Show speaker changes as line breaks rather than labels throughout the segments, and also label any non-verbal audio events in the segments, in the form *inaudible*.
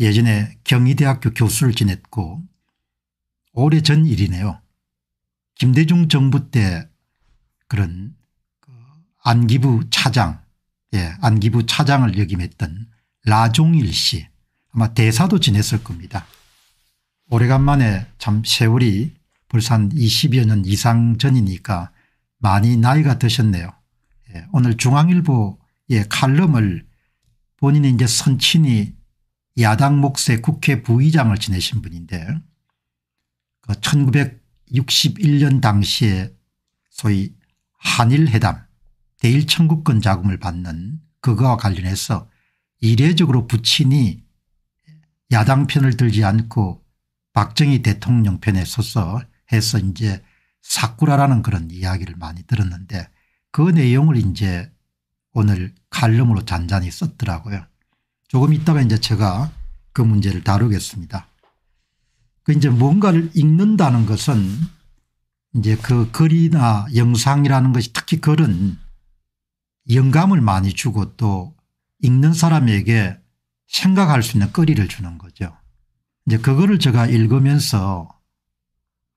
예전에 경희대학교 교수를 지냈고 오래전 일이네요. 김대중 정부 때 그런 그 안기부 차장 예, 안기부 차장을 역임했던 라종일 씨 아마 대사도 지냈을 겁니다. 오래간만에 참 세월이 벌써 한 20여 년 이상 전이니까 많이 나이가 드셨네요. 예, 오늘 중앙일보의 칼럼을 본인의 이제 선친이 야당 목세 국회 부의장을 지내신 분인데 그 1961년 당시에 소위 한일회담 대일청구권 자금을 받는 그거와 관련해서 이례적으로 부친이 야당 편을 들지 않고 박정희 대통령 편에 서서 해서 이제 사쿠라라는 그런 이야기를 많이 들었는데 그 내용을 이제 오늘 칼럼으로 잔잔히 썼더라고요. 조금 있다가 이제 제가 그 문제를 다루겠습니다. 그 이제 뭔가를 읽는다는 것은 이제 그 글이나 영상이라는 것이 특히 글은 영감을 많이 주고 또 읽는 사람에게 생각할 수 있는 거리를 주는 거죠. 이제 그거를 제가 읽으면서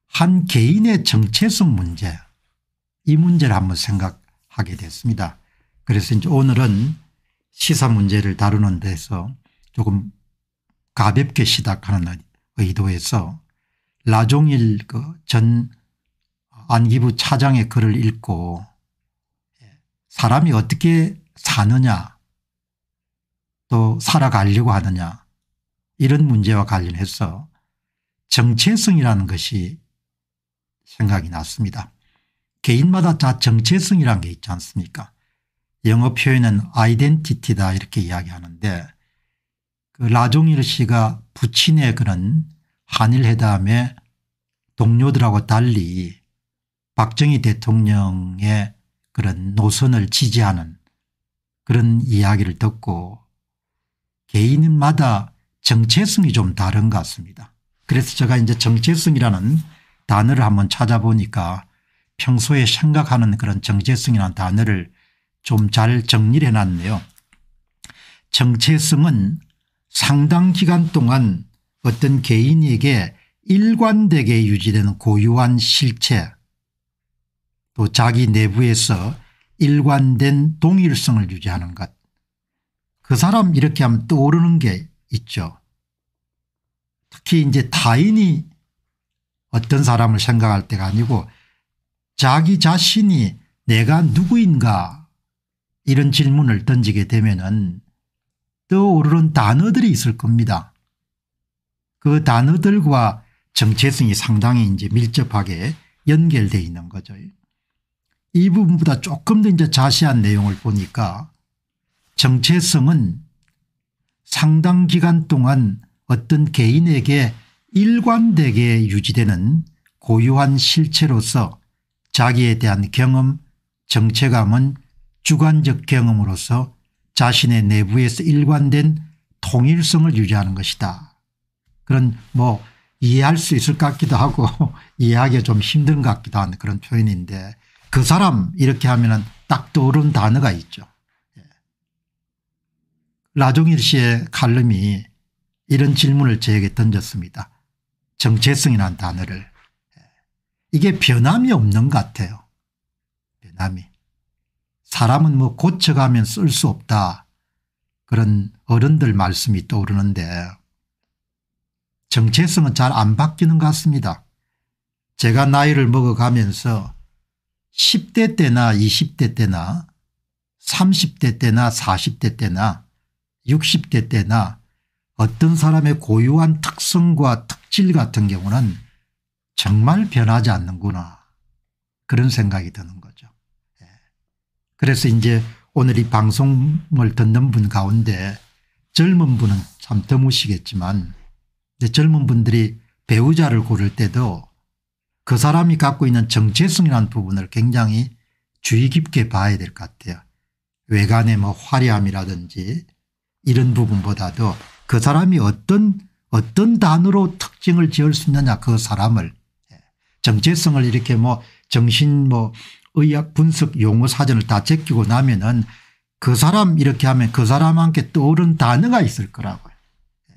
한 개인의 정체성 문제 이 문제를 한번 생각하게 됐습니다. 그래서 이제 오늘은 시사 문제를 다루는 데서 조금 가볍게 시작하는 의도에서 라종일 그 전 안기부 차장의 글을 읽고 예, 사람이 어떻게 사느냐 또 살아가려고 하느냐 이런 문제와 관련해서 정체성이라는 것이 생각이 났습니다. 개인마다 다 정체성이라는 게 있지 않습니까 영어 표현은 아이덴티티다 이렇게 이야기하는데 그 라종일 씨가 부친의 그런 한일회담에 동료들하고 달리 박정희 대통령의 그런 노선을 지지하는 그런 이야기를 듣고 개인마다 정체성이 좀 다른 것 같습니다. 그래서 제가 이제 정체성이라는 단어를 한번 찾아보니까 평소에 생각하는 그런 정체성이라는 단어를 좀잘 정리를 해놨네요. 정체성은 상당 기간 동안 어떤 개인에게 일관되게 유지되는 고유한 실체 또 자기 내부에서 일관된 동일성을 유지하는 것. 그 사람 이렇게 하면 떠오르는 게 있죠. 특히 이제 타인이 어떤 사람을 생각할 때가 아니고 자기 자신이 내가 누구인가 이런 질문을 던지게 되면은 떠오르는 단어들이 있을 겁니다. 그 단어들과 정체성이 상당히 이제 밀접하게 연결되어 있는 거죠. 이 부분보다 조금 더 이제 자세한 내용을 보니까 정체성은 상당 기간 동안 어떤 개인에게 일관되게 유지되는 고유한 실체로서 자기에 대한 경험, 정체감은 주관적 경험으로서 자신의 내부에서 일관된 통일성을 유지하는 것이다. 그런 뭐 이해할 수 있을 것 같기도 하고 *laughs* 이해하기가 좀 힘든 것 같기도 한 그런 표현인데 그 사람 이렇게 하면 은딱 떠오른 단어가 있죠. 예. 라종일 씨의 칼럼이 이런 질문을 저에게 던졌습니다. 정체성이란 단어를. 예. 이게 변함이 없는 것 같아요. 변함이. 사람은 뭐 고쳐가면 쓸 수 없다 그런 어른들 말씀이 떠오르는데 정체성은 잘 안 바뀌는 것 같습니다. 제가 나이를 먹어가면서 10대 때나 20대 때나 30대 때나 40대 때나 60대 때나 어떤 사람의 고유한 특성과 특질 같은 경우는 정말 변하지 않는구나 그런 생각이 드는 그래서 이제 오늘 이 방송을 듣는 분 가운데 젊은 분은 참 드무시겠지만 젊은 분들이 배우자를 고를 때도 그 사람이 갖고 있는 정체성이라는 부분을 굉장히 주의 깊게 봐야 될 것 같아요. 외관의 뭐 화려함이라든지 이런 부분보다도 그 사람이 어떤 어떤 단어로 특징을 지을 수 있느냐 그 사람을 예. 정체성을 이렇게 뭐 정신 뭐 의학 분석 용어 사전을 다 제끼고 나면은 그 사람 이렇게 하면 그 사람한테 떠오른 단어가 있을 거라고요. 예.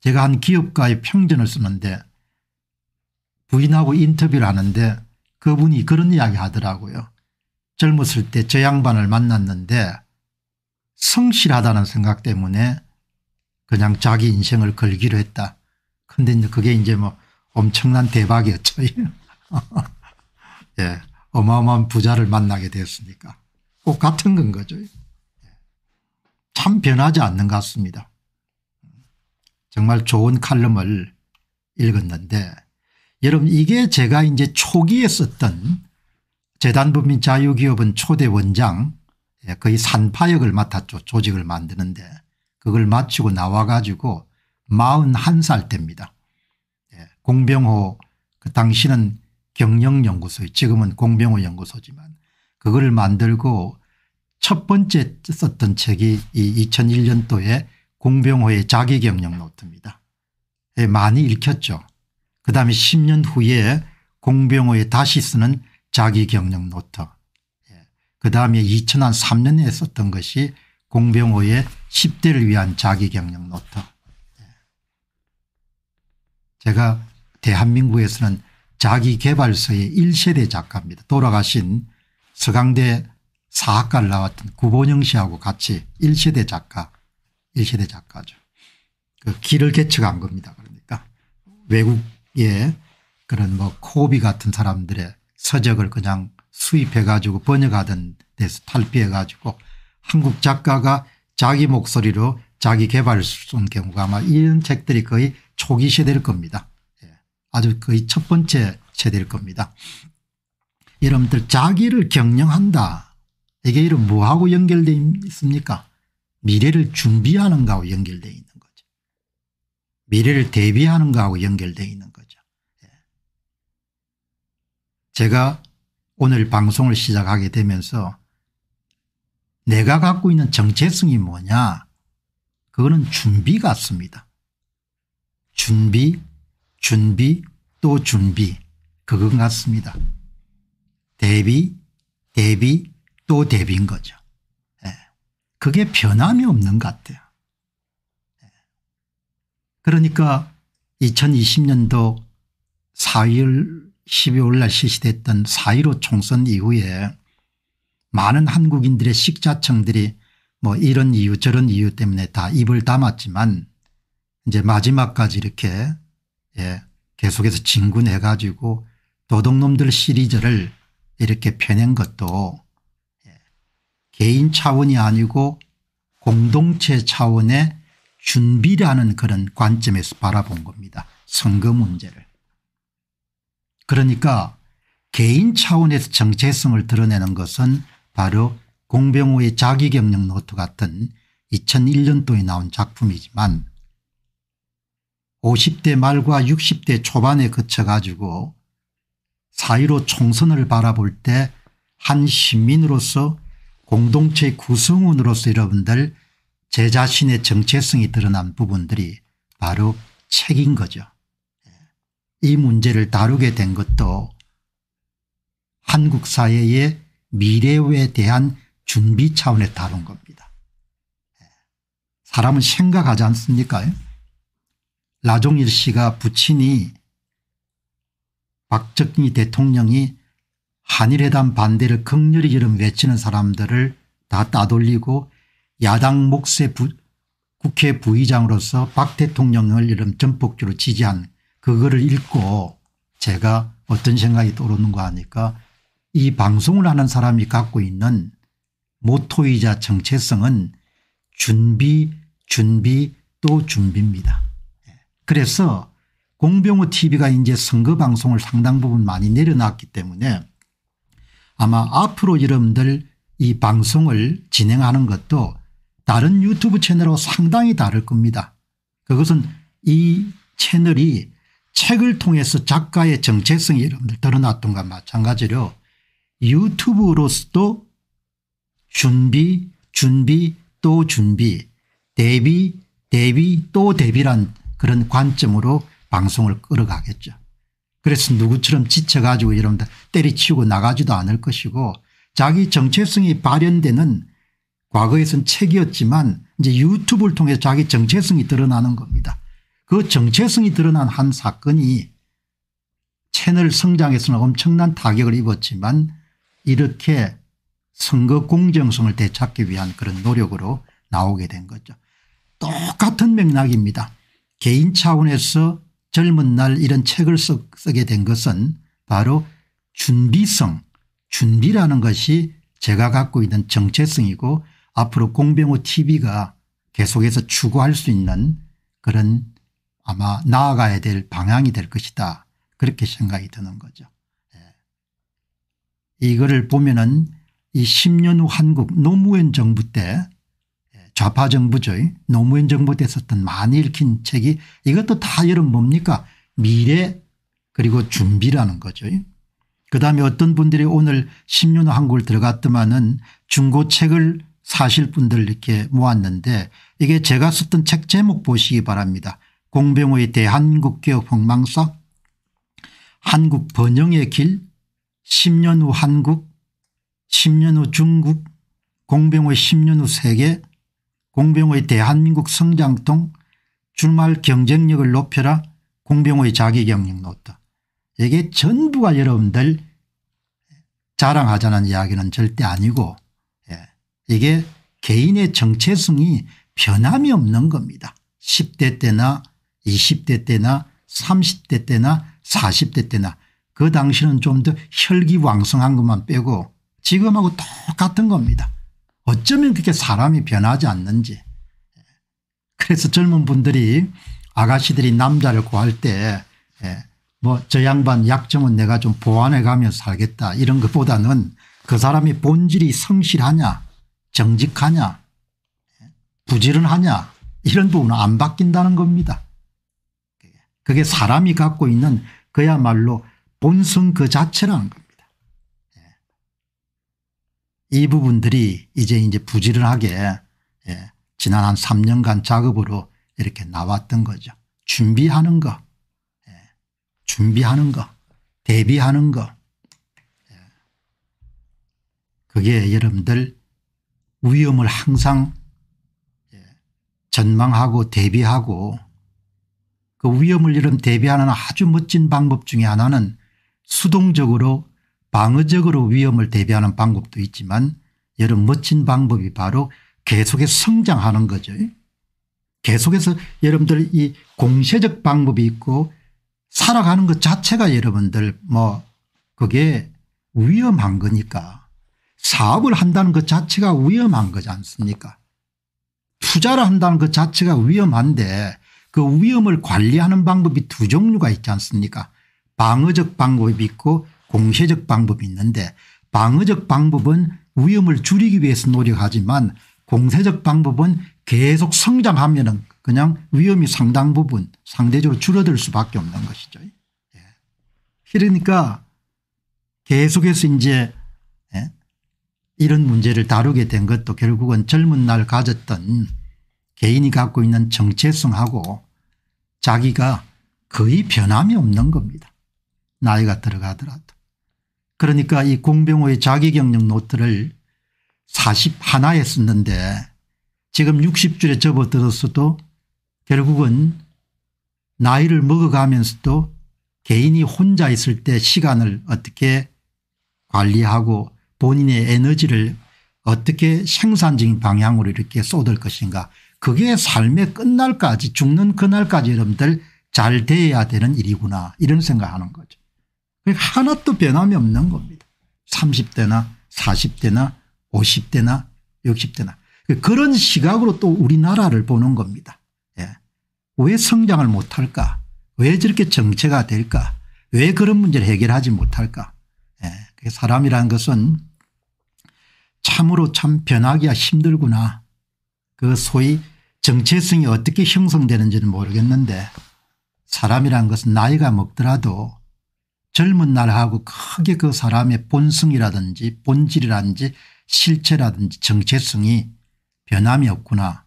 제가 한 기업가의 평전을 쓰는데 부인하고 인터뷰를 하는데 그분이 그런 이야기 하더라고요. 젊었을 때 저 양반을 만났는데 성실하다는 생각 때문에 그냥 자기 인생을 걸기로 했다. 근데 그게 이제 뭐 엄청난 대박이었죠. *laughs* 예, 어마어마한 부자를 만나게 되었으니까 꼭 같은 건 거죠. 예. 참 변하지 않는 것 같습니다. 정말 좋은 칼럼을 읽었는데 여러분 이게 제가 이제 초기에 썼던 재단법인 자유기업은 초대 원장 예, 거의 산파역을 맡았죠. 조직을 만드는데 그걸 마치고 나와 가지고 41살 때입니다. 예, 공병호 그 당시는 경영연구소 에 지금은 공병호연구소지만 그거를 만들고 첫 번째 썼던 책이 이 2001년도에 공병호의 자기경영 노트입니다. 예, 많이 읽혔죠. 그 다음에 10년 후에 공병호의 다시 쓰는 자기경영 노트 예, 그 다음에 2003년에 썼던 것이 공병호의 10대를 위한 자기경영 노트 예. 제가 대한민국에서는 자기개발서의 1세대 작가입니다. 돌아가신 서강대 사학과를 나왔던 구본영 씨하고 같이 1세대 작가 1세대 작가죠. 그 길을 개척한 겁니다. 그러니까 외국의 그런 뭐 코비 같은 사람들의 서적을 그냥 수입해 가지고 번역하던 데서 탈피해 가지고 한국 작가가 자기 목소리로 자기 개발을 쓴 경우가 아마 이런 책들이 거의 초기 시대일 겁니다. 아주 거의 첫 번째 체대일 겁니다. 여러분들 자기를 경영한다. 이게 이런 뭐하고 연결되어 있습니까? 미래를 준비하는 거하고 연결되어 있는 거죠. 미래를 대비하는 거하고 연결되어 있는 거죠. 예. 제가 오늘 방송을 시작하게 되면서 내가 갖고 있는 정체성이 뭐냐 그거는 준비 같습니다. 준비 준비 또 준비 그거 같습니다. 대비 대비 또 대비인 거죠. 예. 그게 변함이 없는 것 같아요. 예. 그러니까 2020년도 4일 12월 날 실시됐던 4.15 총선 이후에 많은 한국인들의 식자청들이 뭐 이런 이유 저런 이유 때문에 다 입을 담았지만 이제 마지막까지 이렇게 예, 계속해서 진군해 가지고 도둑놈들 시리즈를 이렇게 펴낸 것도 예, 개인 차원이 아니고 공동체 차원의 준비라는 그런 관점에서 바라본 겁니다. 선거 문제를. 그러니까 개인 차원에서 정체성을 드러내는 것은 바로 공병호의 자기경력 노트 같은 2001년도에 나온 작품이지만 50대 말과 60대 초반에 거쳐 가지고 사1로 총선을 바라볼 때 한 시민으로서 공동체 구성원으로서 여러분들 제 자신의 정체성이 드러난 부분들이 바로 책인 거죠. 이 문제를 다루게 된 것도 한국 사회의 미래에 대한 준비 차원에 다룬 겁니다. 사람은 생각하지 않습니까? 라종일 씨가 부친이 박정희 대통령이 한일회담 반대를 극렬히 지름 외치는 사람들을 다 따돌리고 야당 목세 부, 국회 부의장으로서 박 대통령을 이름 전폭주로 지지한 그거를 읽고 제가 어떤 생각이 떠오르는가 하니까 이 방송을 하는 사람이 갖고 있는 모토이자 정체성은 준비 준비 또 준비입니다. 그래서 공병호 tv가 이제 선거 방송을 상당 부분 많이 내려놨기 때문에 아마 앞으로 여러분들 이 방송을 진행하는 것도 다른 유튜브 채널하고 상당히 다를 겁니다. 그것은 이 채널이 책을 통해서 작가의 정체성이 여러분들 드러났던 것 마찬가지로 유튜브로서도 준비 준비 또 준비 대비 대비 또 대비란 그런 관점으로 방송을 끌어가겠죠. 그래서 누구처럼 지쳐가지고 여러분들 때리치우고 나가지도 않을 것이고 자기 정체성이 발현되는 과거에선 책이었지만 이제 유튜브를 통해 자기 정체성이 드러나는 겁니다. 그 정체성이 드러난 한 사건이 채널 성장에서는 엄청난 타격을 입었지만 이렇게 선거 공정성을 되찾기 위한 그런 노력으로 나오게 된 거죠. 똑같은 맥락입니다. 개인 차원에서 젊은 날 이런 책을 쓰게 된 것은 바로 준비성 준비라는 것이 제가 갖고 있는 정체성이고 앞으로 공병호 tv가 계속해서 추구할 수 있는 그런 아마 나아가야 될 방향이 될 것이다 그렇게 생각이 드는 거죠. 예. 이거를 보면 은이 10년 후 한국 노무현 정부 때 좌파 정부죠. 노무현 정부 때 썼던 많이 읽힌 책이 이것도 다여러 뭡니까 미래 그리고 준비라는 거죠. 그다음에 어떤 분들이 오늘 심리노 한국을 들어갔더만은 중고책을 사실 분들 이렇게 모았는데 이게 제가 썼던 책 제목 보시기 바랍니다. 공병호의 대한국개혁 폭망사 한국 번영의 길 10년 후 한국 10년 후 중국 공병호의 10년 후 세계 공병호의 대한민국 성장통 출말 경쟁력을 높여라 공병호의 자기경력 놓다. 이게 전부가 여러분들 자랑하자는 이야기는 절대 아니고 예, 이게 개인의 정체성이 변함이 없는 겁니다. 10대 때나 20대 때나 30대 때나 40대 때나 그 당시는 좀 더 혈기왕성한 것만 빼고 지금하고 똑같은 겁니다. 어쩌면 그렇게 사람이 변하지 않는지 그래서 젊은 분들이 아가씨들이 남자를 구할 때뭐저 예, 양반 약점은 내가 좀 보완해 가면서 살겠다 이런 것보다는 그 사람이 본질이 성실하냐 정직하냐 부지런하냐 이런 부분은 안 바뀐다는 겁니다. 그게 사람이 갖고 있는 그야말로 본성 그 자체라는 겁니다. 이 부분들이 이제 이제 부지런하게 예, 지난 한 3년간 작업으로 이렇게 나왔던 거죠. 준비하는 거, 예, 준비하는 거, 대비하는 거. 예. 그게 여러분들 위험을 항상 예, 전망하고 대비하고 그 위험을 이런 대비하는 아주 멋진 방법 중에 하나는 수동적으로 방어적으로 위험을 대비하는 방법도 있지만 여러 멋진 방법이 바로 계속해서 성장하는 거죠. 계속해서 여러분들 이 공세적 방법이 있고 살아가는 것 자체가 여러분들 뭐 그게 위험한 거니까 사업을 한다는 것 자체가 위험한 거지 않습니까 투자를 한다는 것 자체가 위험한데 그 위험을 관리하는 방법이 두 종류가 있지 않습니까 방어적 방법이 있고 공세적 방법이 있는데 방어적 방법은 위험을 줄이기 위해서 노력하지만 공세적 방법은 계속 성장하면 그냥 위험이 상당 부분 상대적으로 줄어들 수밖에 없는 것이죠. 예. 그러니까 계속해서 이제 예. 이런 문제를 다루게 된 것도 결국은 젊은 날 가졌던 개인이 갖고 있는 정체성하고 자기가 거의 변함이 없는 겁니다. 나이가 들어가더라도. 그러니까 이 공병호의 자기경력 노트를 4 1에 썼는데 지금 60줄에 접어들었어도 결국은 나이를 먹어가면서도 개인이 혼자 있을 때 시간을 어떻게 관리하고 본인의 에너지를 어떻게 생산적인 방향으로 이렇게 쏟을 것인가 그게 삶의 끝날까지 죽는 그날까지 여러분들 잘 돼야 되는 일이구나 이런 생각하는 거죠. 그러니까 하나도 변함이 없는 겁니다. 30대나 40대나 50대나 60대나 그런 시각으로 또 우리나라를 보는 겁니다. 예. 왜 성장을 못할까 왜 저렇게 정체가 될까 왜 그런 문제를 해결하지 못할까 예. 사람이라는 것은 참으로 참 변하기가 힘들구나 그 소위 정체성이 어떻게 형성되는지는 모르겠는데 사람이란 것은 나이가 먹더라도 젊은 날하고 크게 그 사람의 본성이라든지 본질이라든지 실체라든지 정체성이 변함이 없구나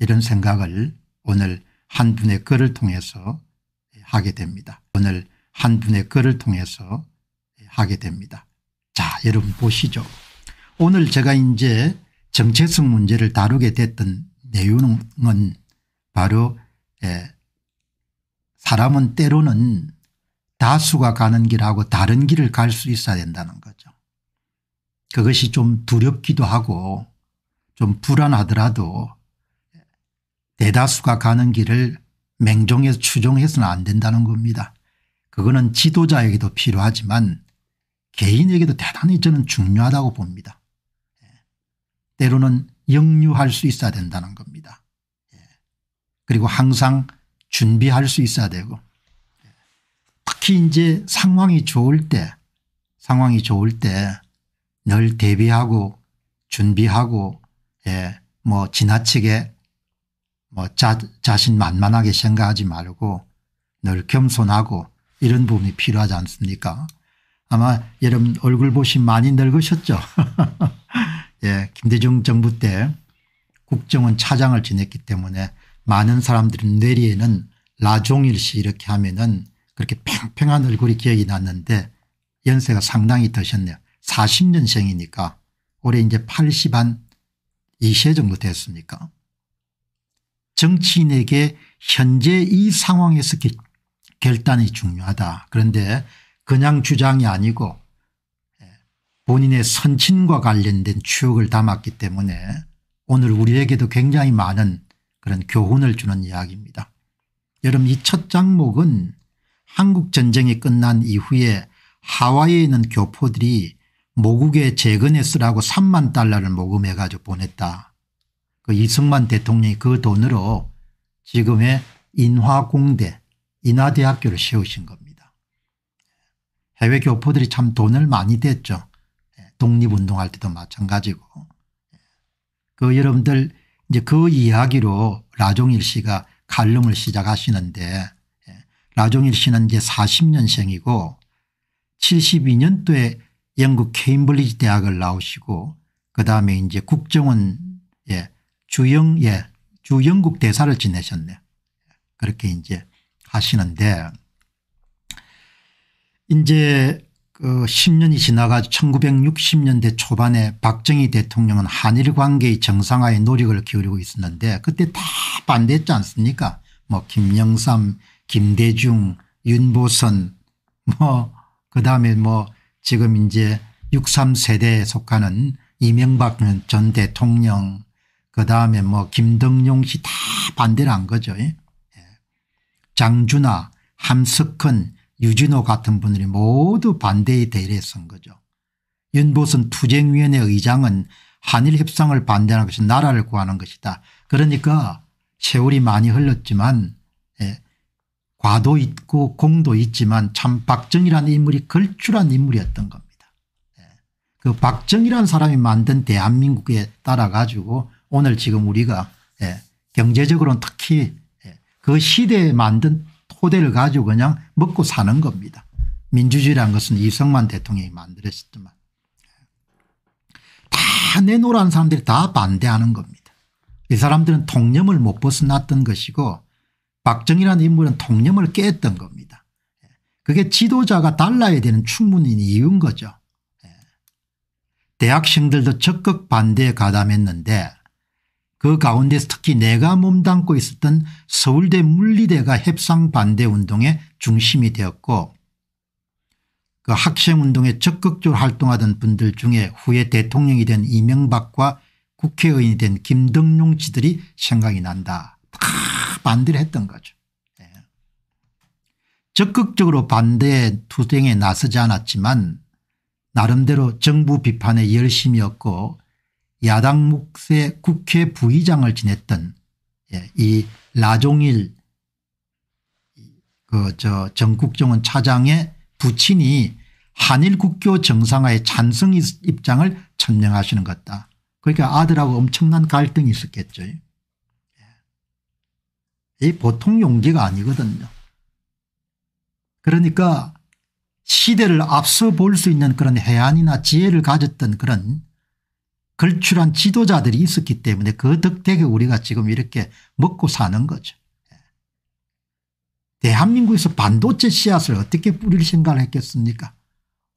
이런 생각을 오늘 한 분의 글을 통해서 하게 됩니다. 오늘 한 분의 글을 통해서 하게 됩니다. 자 여러분 보시죠. 오늘 제가 이제 정체성 문제를 다루게 됐던 내용은 바로 예, 사람은 때로는 다수가 가는 길하고 다른 길을 갈 수 있어야 된다는 거죠. 그것이 좀 두렵기도 하고 좀 불안하더라도 대다수가 가는 길을 맹종해서 추종해서는 안 된다는 겁니다. 그거는 지도자에게도 필요하지만 개인에게도 대단히 저는 중요하다고 봅니다. 예. 때로는 역류할 수 있어야 된다는 겁니다. 예. 그리고 항상 준비할 수 있어야 되고 특히 이제 상황이 좋을 때 상황이 좋을 때 늘 대비하고 준비하고 예, 뭐 지나치게 뭐 자, 자신 만만하게 생각하지 말고 늘 겸손하고 이런 부분이 필요하지 않습니까 아마 여러분 얼굴 보시 많이 늙으셨죠 *laughs* 예, 김대중 정부 때 국정원 차장을 지냈기 때문에 많은 사람들은 뇌리에는 라종일시 이렇게 하면은 그렇게 팽팽한 얼굴이 기억이 났는데 연세가 상당히 드셨네요. 40년생이니까 올해 이제 80한 2세 정도 됐습니까 정치인에게 현재 이 상황에서 결단이 중요하다. 그런데 그냥 주장이 아니고 예, 본인의 선친과 관련된 추억을 담았기 때문에 오늘 우리에게도 굉장히 많은 그런 교훈을 주는 이야기입니다. 여러분 이 첫 장목은 한국전쟁이 끝난 이후에 하와이에 있는 교포들이 모국에 재건에 쓰라고 3만 달러를 모금해 가지고 보냈다. 그 이승만 대통령이 그 돈으로 지금의 인화공대 인화대학교를 세우신 겁니다. 해외 교포들이 참 돈을 많이 댔죠. 예, 독립운동할 때도 마찬가지고. 예, 그 여러분들 이제 그 이야기로 라종일 씨가 칼럼을 시작하시는데 나종일 씨는 이제 40년생이고 72년도에 영국 케임블리지 대학을 나오시고 그다음에 이제 국정원의 예, 주영 예 주영국 대사를 지내셨네. 요 그렇게 이제 하시는데 이제 그 10년이 지나가 1960년대 초반에 박정희 대통령은 한일 관계의 정상화에 노력을 기울이고 있었는데 그때 다 반대했지 않습니까 뭐 김영삼 김대중, 윤보선, 뭐, 그 다음에 뭐 지금 이제 63세대에 속하는 이명박 전 대통령, 그 다음에 뭐 김덕용 씨 다 반대를 한 거죠. 예. 장준하, 함석헌, 유진호 같은 분들이 모두 반대의 대리에선 거죠. 윤보선 투쟁위원회 의장은 한일 협상을 반대하는 것이 나라를 구하는 것이다. 그러니까 세월이 많이 흘렀지만 과도 있고 공도 있지만 참 박정희라는 인물이 걸출한 인물이었던 겁니다. 예. 그 박정희라는 사람이 만든 대한민국에 따라 가지고 오늘 지금 우리가 예, 경제적으로는 특히 예, 그 시대에 만든 토대를 가지고 그냥 먹고 사는 겁니다. 민주주의란 것은 이승만 대통령이 만들었지만 다 내놓으라는 사람들이 다 반대하는 겁니다. 이 사람들은 통념을 못 벗어났던 것이고 박정희라는 인물은 통념을 깨했던 겁니다. 그게 지도자가 달라야 되는 충분히 이유인 거죠. 대학생들도 적극 반대에 가담했는데 그 가운데서 특히 내가 몸담고 있었던 서울대 물리대가 협상 반대 운동의 중심이 되었고 그 학생운동에 적극적으로 활동하던 분들 중에 후에 대통령이 된 이명박과 국회의원이 된 김덕룡 씨들이 생각이 난다. 반대를 했던 거죠. 예. 적극적으로 반대 투쟁에 나서지 않았지만 나름대로 정부 비판에 열심이었고 야당 몫의 국회 부의장을 지냈던 예. 이 라종일 그저 정국정원 차장의 부친이 한일 국교 정상화의 찬성 입장을 천명하시는 것다. 그러니까 아들하고 엄청난 갈등이 있었겠죠. 이 보통 용기가 아니거든요. 그러니까 시대를 앞서 볼 수 있는 그런 해안이나 지혜를 가졌던 그런 걸출한 지도자들이 있었기 때문에 그 덕택에 우리가 지금 이렇게 먹고 사는 거죠. 대한민국에서 반도체 씨앗을 어떻게 뿌릴 생각을 했겠습니까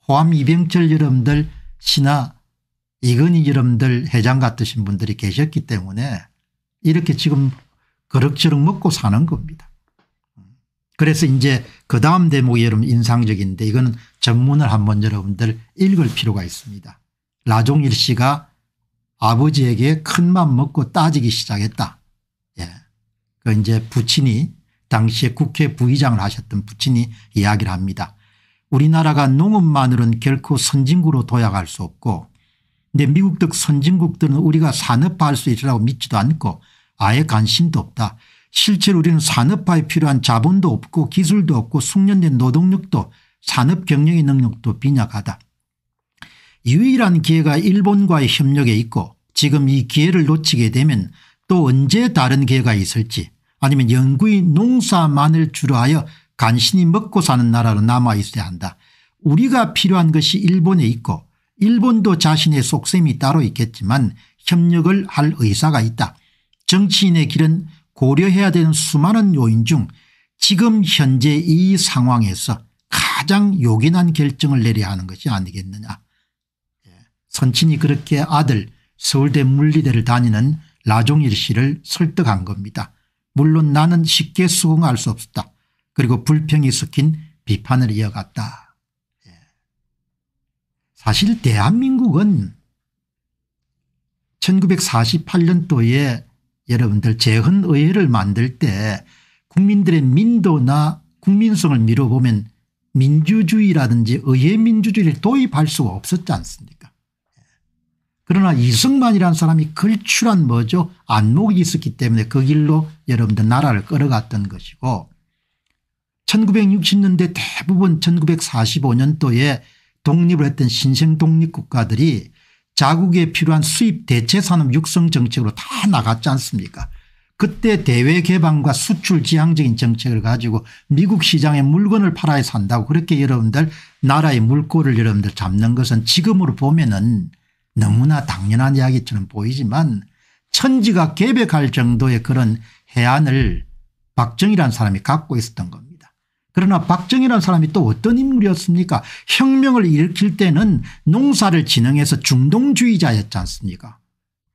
호암 이병철 여러분들 시나 이건희 여러분들 회장 같으신 분들이 계셨기 때문에 이렇게 지금 그럭저럭 먹고 사는 겁니다. 그래서 이제 그 다음 대목이 여러분 인상적인데 이거는 전문을 한번 여러분들 읽을 필요가 있습니다. 라종일 씨가 아버지에게 큰 맘 먹고 따지기 시작했다. 예. 그 이제 부친이 당시에 국회 부의장을 하셨던 부친이 이야기를 합니다. 우리나라가 농업만으로는 결코 선진국으로 도약할 수 없고 근데 미국 등 선진국들은 우리가 산업화할 수 있으라고 믿지도 않고 아예 관심도 없다. 실제로 우리는 산업화에 필요한 자본도 없고 기술도 없고 숙련된 노동력도 산업 경영의 능력도 빈약하다. 유일한 기회가 일본과의 협력에 있고 지금 이 기회를 놓치게 되면 또 언제 다른 기회가 있을지 아니면 영구히 농사만을 주로 하여 간신히 먹고 사는 나라로 남아 있어야 한다. 우리가 필요한 것이 일본에 있고 일본도 자신의 속셈이 따로 있겠지만 협력을 할 의사가 있다. 정치인의 길은 고려해야 되는 수많은 요인 중 지금 현재 이 상황에서 가장 요긴한 결정을 내려야 하는 것이 아니겠느냐. 예. 선친이 그렇게 아들 서울대 물리대를 다니는 라종일 씨를 설득한 겁니다. 물론 나는 쉽게 수긍할 수 없었다. 그리고 불평이 섞인 비판을 이어갔다. 예. 사실 대한민국은 1948년도에 여러분들 재헌의회를 만들 때 국민들의 민도나 국민성을 미뤄보면 민주주의라든지 의회 민주주의를 도입할 수가 없었지 않습니까 그러나 이승만이라는 사람이 걸출한 뭐죠 안목이 있었기 때문에 그 길로 여러분들 나라를 끌어갔던 것이고 1960년대 대부분 1945년도에 독립을 했던 신생 독립국가들이 자국에 필요한 수입 대체 산업 육성 정책으로 다 나갔지 않습니까 그때 대외 개방과 수출 지향적인 정책을 가지고 미국 시장에 물건을 팔아야 산다고 그렇게 여러분들 나라의 물꼬를 여러분들 잡는 것은 지금으로 보면은 너무나 당연한 이야기처럼 보이지만 천지가 개벽할 정도의 그런 해안을 박정희라는 사람이 갖고 있었던 겁니다. 그러나 박정희라는 사람이 또 어떤 인물이었습니까 혁명을 일으킬 때는 농사를 진흥해서 중동주의자였지 않습니까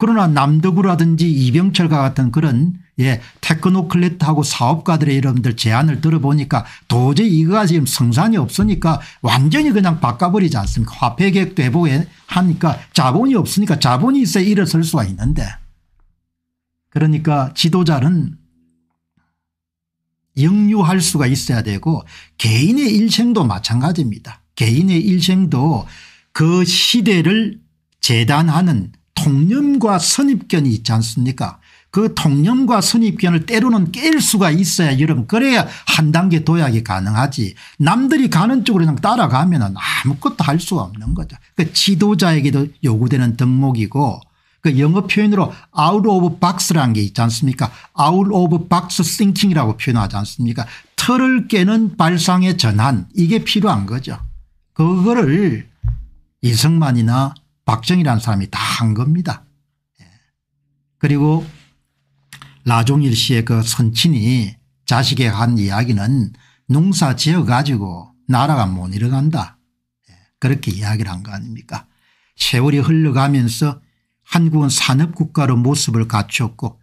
그러나 남덕우라든지 이병철과 같은 그런 예 테크노클레트하고 사업가들의 이름들 제안을 들어보니까 도저히 이거가 지금 성산이 없으니까 완전히 그냥 바꿔버리지 않습니까 화폐계획도 해보니까 자본이 없으니까 자본이 있어야 일어설 수가 있는데 그러니까 지도자는 역류할 수가 있어야 되고 개인의 일생도 마찬가지입니다. 개인의 일생도 그 시대를 재단하는 통념과 선입견이 있지 않습니까 그 통념과 선입견을 때로는 깰 수가 있어야 여러분 그래야 한 단계 도약이 가능하지 남들이 가는 쪽으로 그냥 따라가면 아무것도 할 수가 없는 거죠. 그 지도자에게도 요구되는 덕목이고 그 영어 표현으로 out of box라는 게 있지 않습니까 out of box thinking이라고 표현하지 않습니까 틀을 깨는 발상의 전환 이게 필요한 거죠. 그거를 이승만이나 박정희라는 사람이 다 한 겁니다. 예. 그리고 라종일 씨의 그 선친이 자식에 한 이야기는 농사 지어 가지고 나라가 못 일어간다. 예. 그렇게 이야기를 한 거 아닙니까 세월이 흘러가면서 한국은 산업국가로 모습을 갖췄고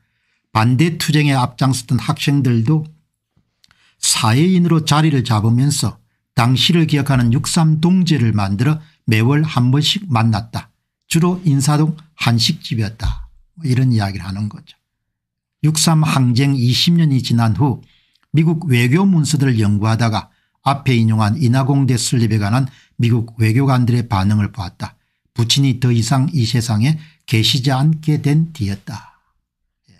반대투쟁에 앞장섰던 학생들도 사회인으로 자리를 잡으면서 당시를 기억하는 6.3동제를 만들어 매월 한 번씩 만났다. 주로 인사동 한식집이었다. 뭐 이런 이야기를 하는 거죠. 6.3 항쟁 20년이 지난 후 미국 외교 문서들을 연구하다가 앞에 인용한 인하공대 슬립에 관한 미국 외교관들의 반응을 보았다. 부친이 더 이상 이 세상에 계시지 않게 된 뒤였다. 예.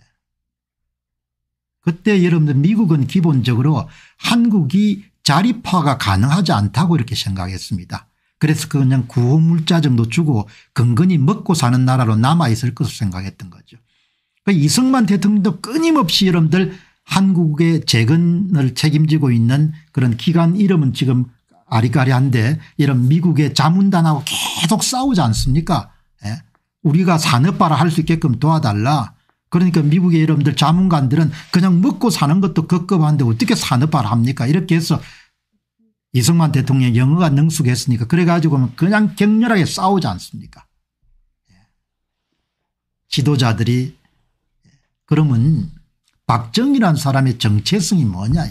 그때 여러분들 미국은 기본적으로 한국이 자립화가 가능하지 않다고 이렇게 생각했습니다. 그래서 그냥 구호물자 정도 주고 근근히 먹고 사는 나라로 남아있을 것으 생각했던 거죠. 그 이승만 대통령도 끊임없이 여러분들 한국의 재건을 책임지고 있는 그런 기관 이름은 지금 아리까리한데 이런 미국의 자문단하고 계속 싸우지 않습니까 우리가 산업화를 할 수 있게끔 도와달라. 그러니까 미국의 여러분들 자문관들은 그냥 먹고 사는 것도 급급한데 어떻게 산업화를 합니까 이렇게 해서 이승만 대통령 영어가 능숙했으니까 그래가지고 그냥 격렬하게 싸우지 않습니까 예. 지도자들이 그러면 박정희란 사람의 정체성이 뭐냐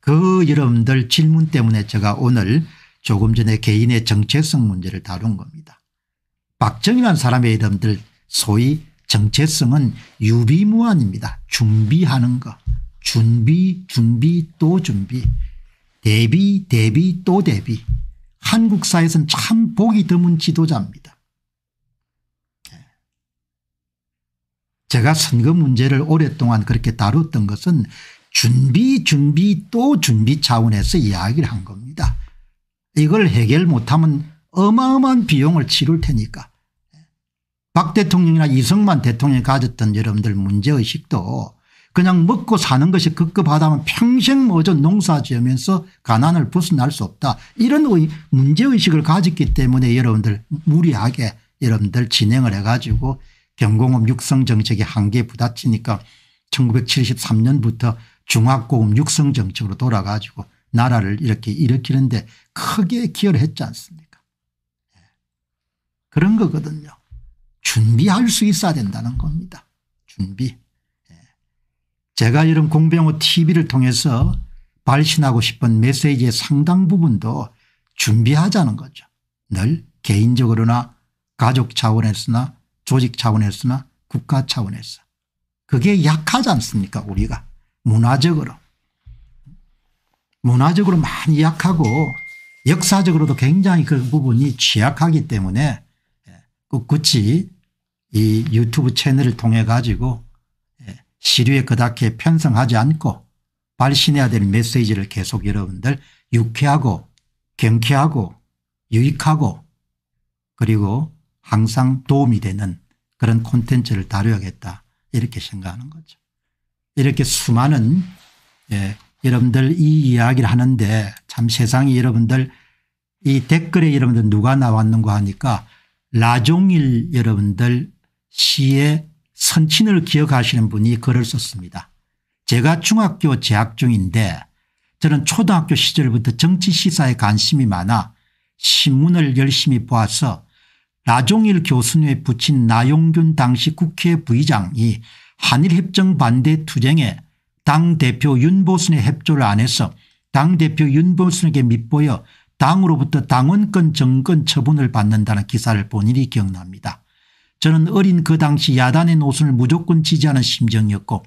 그 여러분들 질문 때문에 제가 오늘 조금 전에 개인의 정체성 문제를 다룬 겁니다. 박정희란 사람의 이름들 소위 정체성은 유비무환입니다. 준비하는 것. 준비 준비 또 준비 대비 대비 또 대비 한국사에서는 참 보기 드문 지도자입니다. 예. 제가 선거 문제를 오랫동안 그렇게 다뤘던 것은 준비 준비 또 준비 차원에서 이야기를 한 겁니다. 이걸 해결 못하면 어마어마한 비용을 치를 테니까 박 대통령이나 이승만 대통령이 가졌던 여러분들 문제의식도 그냥 먹고 사는 것이 급급하다면 평생 뭐저 농사 지으면서 가난을 벗어날 수 없다. 이런 문제의식을 가졌기 때문에 여러분들 무리하게 여러분들 진행을 해가지고 경공업 육성정책의 한계에 부딪히니까 1973년부터 중화고급 육성정책으로 돌아가지고 나라를 이렇게 일으키는데 크게 기여를 했지 않습니까 예. 그런 거거든요. 준비할 수 있어야 된다는 겁니다. 준비. 예. 제가 이런 공병호 TV를 통해서 발신하고 싶은 메시지의 상당 부분도 준비하자는 거죠. 늘 개인적으로나 가족 차원에서나 조직 차원에서나 국가 차원에서. 그게 약하지 않습니까 우리가 문화적으로. 문화적으로 많이 약하고 역사적으로도 굉장히 그 부분이 취약하기 때문에 꿋꿋이 예, 이 유튜브 채널을 통해 가지고 예, 시류에 그닥게 편성하지 않고 발신해야 될 메시지를 계속 여러분들 유쾌하고 경쾌하고 유익하고 그리고 항상 도움이 되는 그런 콘텐츠를 다루어야겠다 이렇게 생각하는 거죠. 이렇게 수많은 예, 여러분들 이 이야기를 하는데 참 세상에 여러분들 이 댓글에 여러분들 누가 나왔는가 하니까 라종일 여러분들 시의 선친을 기억하시는 분이 글을 썼습니다. 제가 중학교 재학 중인데 저는 초등학교 시절부터 정치 시사에 관심이 많아 신문을 열심히 보아서 라종일 교수님의 부친 나용균 당시 국회 부의장이 한일협정 반대 투쟁에 당대표 윤보순의 협조를 안 해서 당대표 윤보순에게 밑보여 당으로부터 당원권 정권 처분을 받는다는 기사를 본 일이 기억납니다. 저는 어린 그 당시 야단의 노선을 무조건 지지하는 심정이었고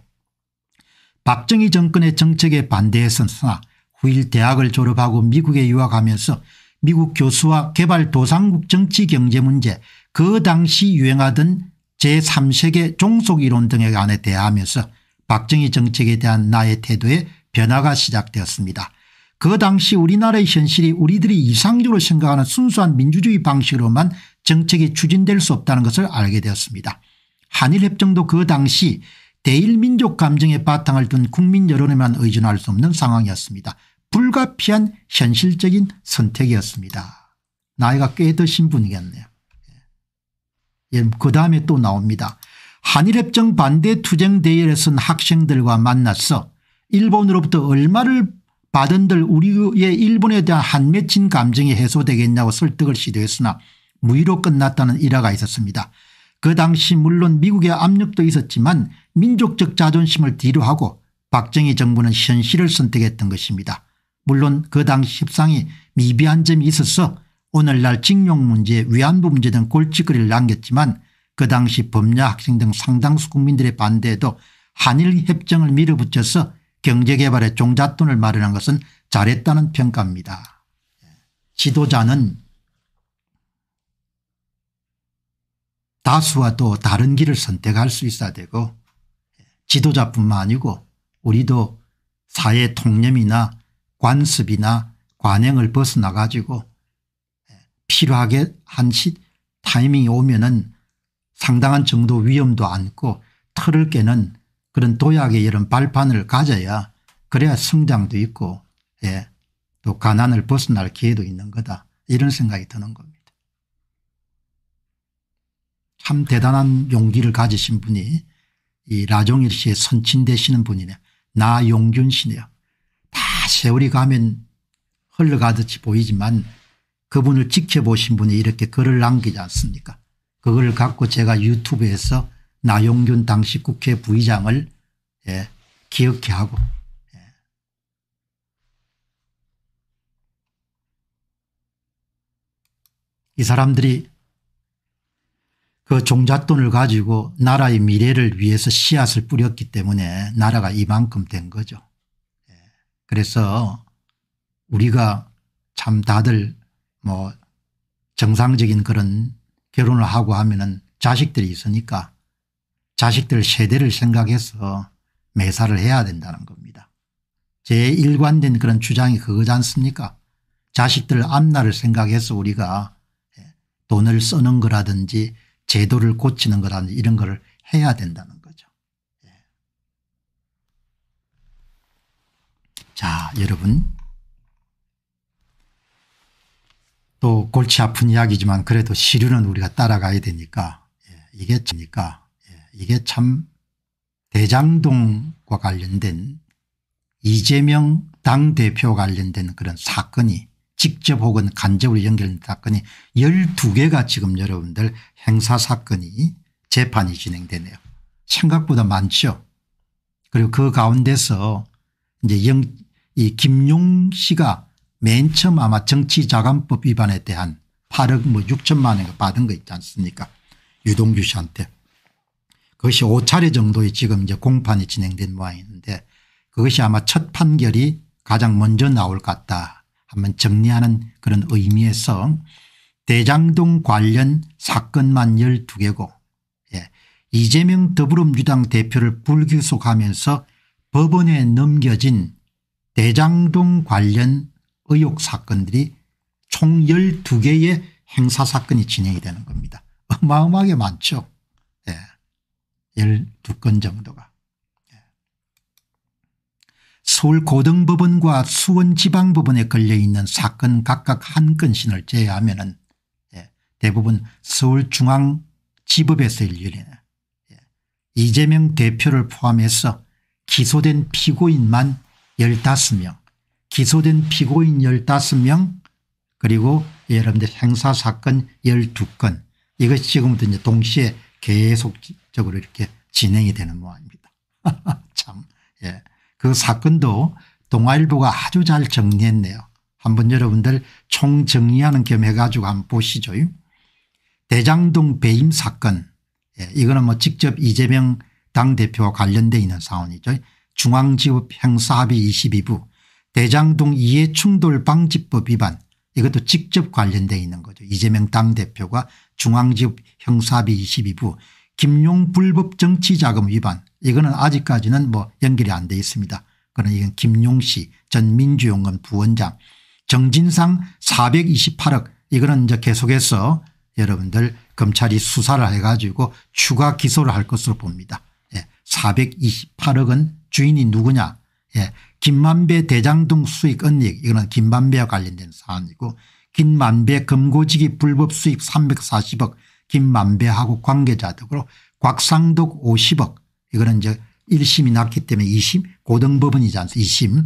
박정희 정권의 정책에 반대했으나 후일 대학을 졸업하고 미국에 유학하면서 미국 교수와 개발 도상국 정치 경제 문제 그 당시 유행하던 제3세계 종속이론 등에 관해 대하면서 박정희 정책에 대한 나의 태도에 변화가 시작되었습니다. 그 당시 우리나라의 현실이 우리들이 이상적으로 생각하는 순수한 민주주의 방식으로만 정책이 추진될 수 없다는 것을 알게 되었습니다. 한일협정도 그 당시 대일민족 감정의 바탕을 둔 국민 여론에만 의존할 수 없는 상황이었습니다. 불가피한 현실적인 선택이었습니다. 나이가 꽤 드신 분이겠네요. 예. 예, 그 다음에 또 나옵니다. 한일협정 반대 투쟁 대회에선 학생들과 만났어 일본으로부터 얼마를 받은들 우리의 일본에 대한 한맺힌 감정이 해소되겠냐고 설득을 시도했으나 무의로 끝났다는 일화가 있었습니다. 그 당시 물론 미국의 압력도 있었지만 민족적 자존심을 뒤로하고 박정희 정부는 현실을 선택했던 것입니다. 물론 그 당시 협상이 미비한 점이 있어서 오늘날 징용 문제 위안부 문제 등 골칫거리를 남겼지만 그 당시 범야 학생 등 상당수 국민들의 반대에도 한일협정을 밀어붙여서 경제개발에 종잣돈을 마련한 것은 잘했다는 평가입니다. 지도자는 다수와 또 다른 길을 선택할 수 있어야 되고 지도자뿐만 아니고 우리도 사회 통념이나 관습이나 관행을 벗어나 가지고 필요하게 한 시 타이밍이 오면은 상당한 정도 위험도 안고 털을 깨는 그런 도약의 이런 발판을 가져야 그래야 성장도 있고 예. 또 가난을 벗어날 기회도 있는 거다 이런 생각이 드는 겁니다. 참 대단한 용기를 가지신 분이 이 라종일 씨의 선친되시는 분이네 나용균 씨네요. 다 세월이 가면 흘러가듯이 보이지만 그분을 지켜보신 분이 이렇게 글을 남기지 않습니까 그걸 갖고 제가 유튜브에서 나용균 당시 국회 부의장을 예, 기억해 하고 예. 이 사람들이 그 종잣돈을 가지고 나라의 미래를 위해서 씨앗을 뿌렸기 때문에 나라가 이만큼 된 거죠. 예. 그래서 우리가 참 다들 뭐 정상적인 그런 결혼을 하고 하면은 자식들이 있으니까 자식들 세대를 생각해서 매사를 해야 된다는 겁니다. 제 일관된 그런 주장이 그거지 않습니까 자식들 앞날을 생각해서 우리가 예, 돈을 쓰는 거라든지 제도를 고치는 거라든지 이런 걸 해야 된다는 거죠. 예. 자 여러분 또 골치 아픈 이야기지만 그래도 시류는 우리가 따라가야 되니까 예, 이게 니까 예, 이게 참 대장동과 관련된 이재명 당대표 관련된 그런 사건이 직접 혹은 간접으로 연결된 사건이 12개가 지금 여러분들 행사사건이 재판이 진행되네요. 생각보다 많죠. 그리고 그 가운데서 이제 영, 이 김용 씨가 맨 처음 아마 정치자금법 위반에 대한 8억 뭐 6천만 원 받은 거 있지 않습니까 유동규 씨한테. 그것이 5차례 정도의 지금 이제 공판이 진행된 모양인데 그것이 아마 첫 판결이 가장 먼저 나올 것 같다 한번 정리하는 그런 의미에서 대장동 관련 사건만 12개고 예. 이재명 더불어민주당 대표를 불기소하면서 법원에 넘겨진 대장동 관련 의혹 사건들이 총 12개의 행사 사건이 진행이 되는 겁니다. 어마어마하게 많죠. 예. 12건 정도가. 예. 서울고등법원과 수원지방법원에 걸려있는 사건 각각 한 건씩을 제외하면 은 예. 대부분 서울중앙지법에서 일일이네. 예. 이재명 대표를 포함해서 기소된 피고인만 15명 기소된 피고인 15명 그리고 예, 여러분들 행사사건 12건 이것이 지금부터 이제 동시에 계속적으로 이렇게 진행이 되는 모양입니다. *laughs* 참, 예. 그 사건도 동아일보가 아주 잘 정리했네요. 한번 여러분들 총 정리하는 겸 해가지고 한번 보시죠. 대장동 배임 사건. 예. 이거는 뭐 직접 이재명 당대표와 관련돼 있는 사안이죠. 중앙지법 행사합의 22부 대장동 이해충돌방지법 위반 이것도 직접 관련되어 있는 거죠. 이재명 당대표가 중앙지법 형사비 22부 김용 불법 정치자금 위반 이거는 아직까지는 뭐 연결이 안 돼 있습니다. 그러나 이건 김용 씨 전 민주용금 부원장 정진상 428억 이거는 이제 계속해서 여러분들 검찰이 수사를 해가지고 추가 기소를 할 것으로 봅니다. 예. 428억은 주인이 누구냐 예. 김만배 대장 동 수익 은닉 이거는 김만배와 관련된 사안이고 김만배 금고지기 불법 수익 340억 김만배하고 관계자 등으로 곽상덕 50억 이거는 이제 1심이 났기 때문에 2심 고등법원이지 않습니까 2심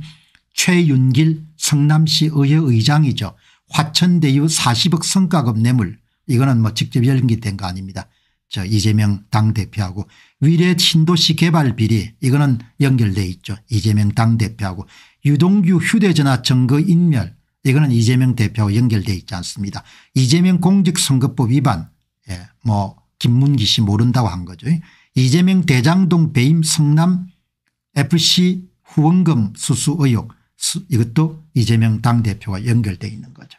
최윤길 성남시 의회 의장이죠. 화천대유 40억 성과급 뇌물 이거는 뭐 직접 연기된 거 아닙니다. 저 이재명 당대표하고 위례 신도시 개발 비리 이거는 연결돼 있죠. 이재명 당대표하고 유동규 휴대전화 증거 인멸 이거는 이재명 대표와 연결돼 있지 않습니다. 이재명 공직선거법 위반 예, 뭐 김문기 씨 모른다고 한 거죠. 이재명 대장동 배임 성남 FC 후원금 수수 의혹 이것도 이재명 당대표와 연결돼 있는 거죠.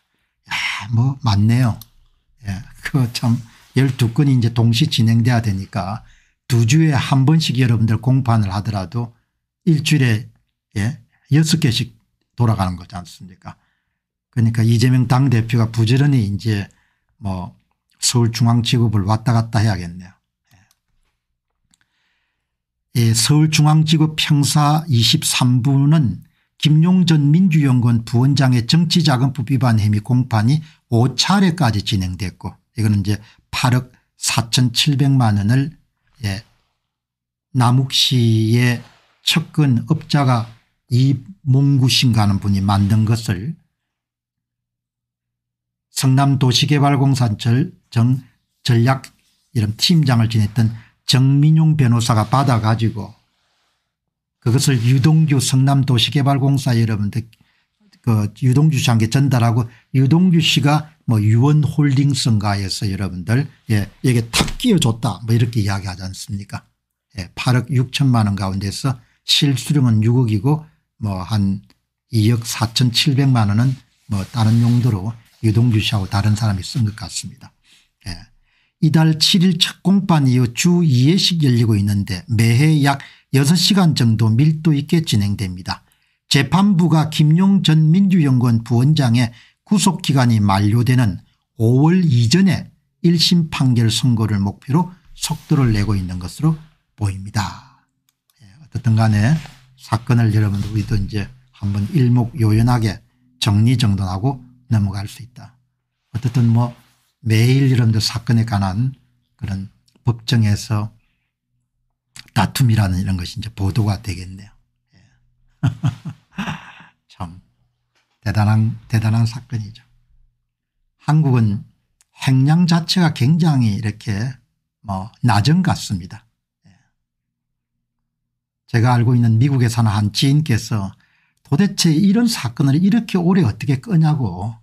야, 뭐맞네요 예, 그참 12건이 이제 동시 진행돼야 되니까 두 주에 한 번씩 여러분들 공판을 하더라도 일주일에 예, 6개씩 돌아가는 거지 않습니까 그러니까 이재명 당대표가 부지런히 이제 뭐 서울중앙지구를 왔다 갔다 해야겠네요. 예, 예 서울중앙지구 평사 23부는 김용전 민주연구원 부원장의 정치자금법 위반 혐의 공판이 5차례까지 진행됐고 이거는 이제 8억 4,700만 원을 예. 남욱 씨의 첫근 업자가 이몽구신가 하는 분이 만든 것을 성남도시개발공사절정 전략 이런 팀장을 지냈던 정민용 변호사가 받아가지고 그것을 유동규 성남도시개발공사 여러분들 그 유동규 씨한테 전달하고 유동규 씨가 뭐 유원 홀딩스인가에서 여러분들 예, 이게 탁 끼워줬다 뭐 이렇게 이야기하지 않습니까 예, 8억 6천만 원 가운데서 실수령은 6억이고 뭐 한 2억 4천 7백만 원은 뭐 다른 용도로 유동규 씨하고 다른 사람이 쓴 것 같습니다. 예. 이달 7일 첫 공판 이후 주 2회씩 열리고 있는데 매해 약 6시간 정도 밀도 있게 진행됩니다. 재판부가 김용 전 민주연구원 부원장의 구속기간이 만료되는 5월 이전에 1심 판결 선고를 목표로 속도를 내고 있는 것으로 보입니다. 예, 어떻든 간에 사건을 여러분들 우리도 이제 한번 일목요연하게 정리정돈하고 넘어갈 수 있다. 어떻든 뭐 매일 여러 사건에 관한 그런 법정에서 다툼이라는 이런 것이 이제 보도가 되겠네요. 예. *laughs* 대단한, 대단한 사건이죠. 한국은 행량 자체가 굉장히 이렇게 뭐 낮은 같습니다. 예. 제가 알고 있는 미국에 사는 한 지인께서 도대체 이런 사건을 이렇게 오래 어떻게 끄냐고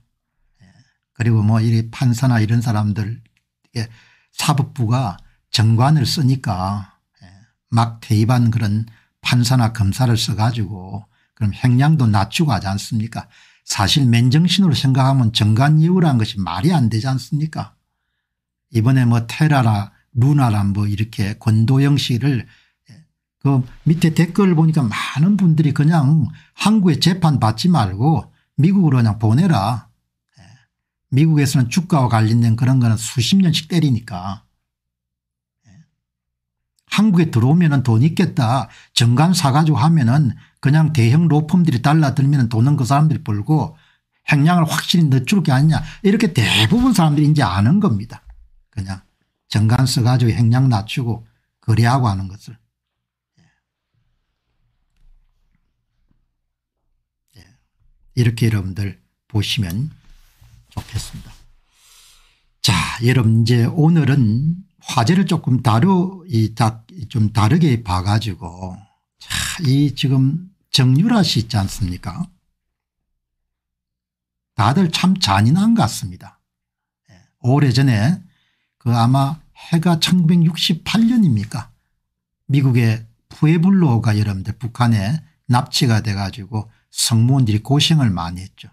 예. 그리고 뭐 이 판사나 이런 사람들 사법부가 정관을 쓰니까 예. 막 대입한 그런 판사나 검사를 써가지고 그럼 형량도 낮추고 하지 않습니까 사실 맨정신으로 생각하면 정관예우라는 것이 말이 안 되지 않습니까 이번에 뭐 테라라 루나라 뭐 이렇게 권도영 씨를 그 밑에 댓글 보니까 많은 분들이 그냥 한국에 재판 받지 말고 미국으로 그냥 보내라. 예. 미국에서는 주가와 관련된 그런 거는 수십 년씩 때리니까. 한국에 예. 들어오면 돈 있겠다. 정감 사가지고 하면은 그냥 대형 로펌들이 달라들면 돈은 그 사람들이 벌고 행량을 확실히 늦출 게 아니냐 이렇게 대부분 사람들이 이제 아는 겁니다. 그냥 정관 써가지고 행량 낮추고 거래하고 하는 것을. 예. 예. 이렇게 여러분들 보시면 좋겠습니다. 자, 여러분 이제 오늘은 화제를 조금 다르 이, 좀 다르게 봐가지고 자, 이 지금 정유라 씨 있지 않습니까? 다들 참 잔인한 것 같습니다. 예, 오래전에 그 아마 해가 1968년입니까? 미국의 푸에블로가 여러분들 북한에 납치가 돼가지고 성무원들이 고생을 많이 했죠.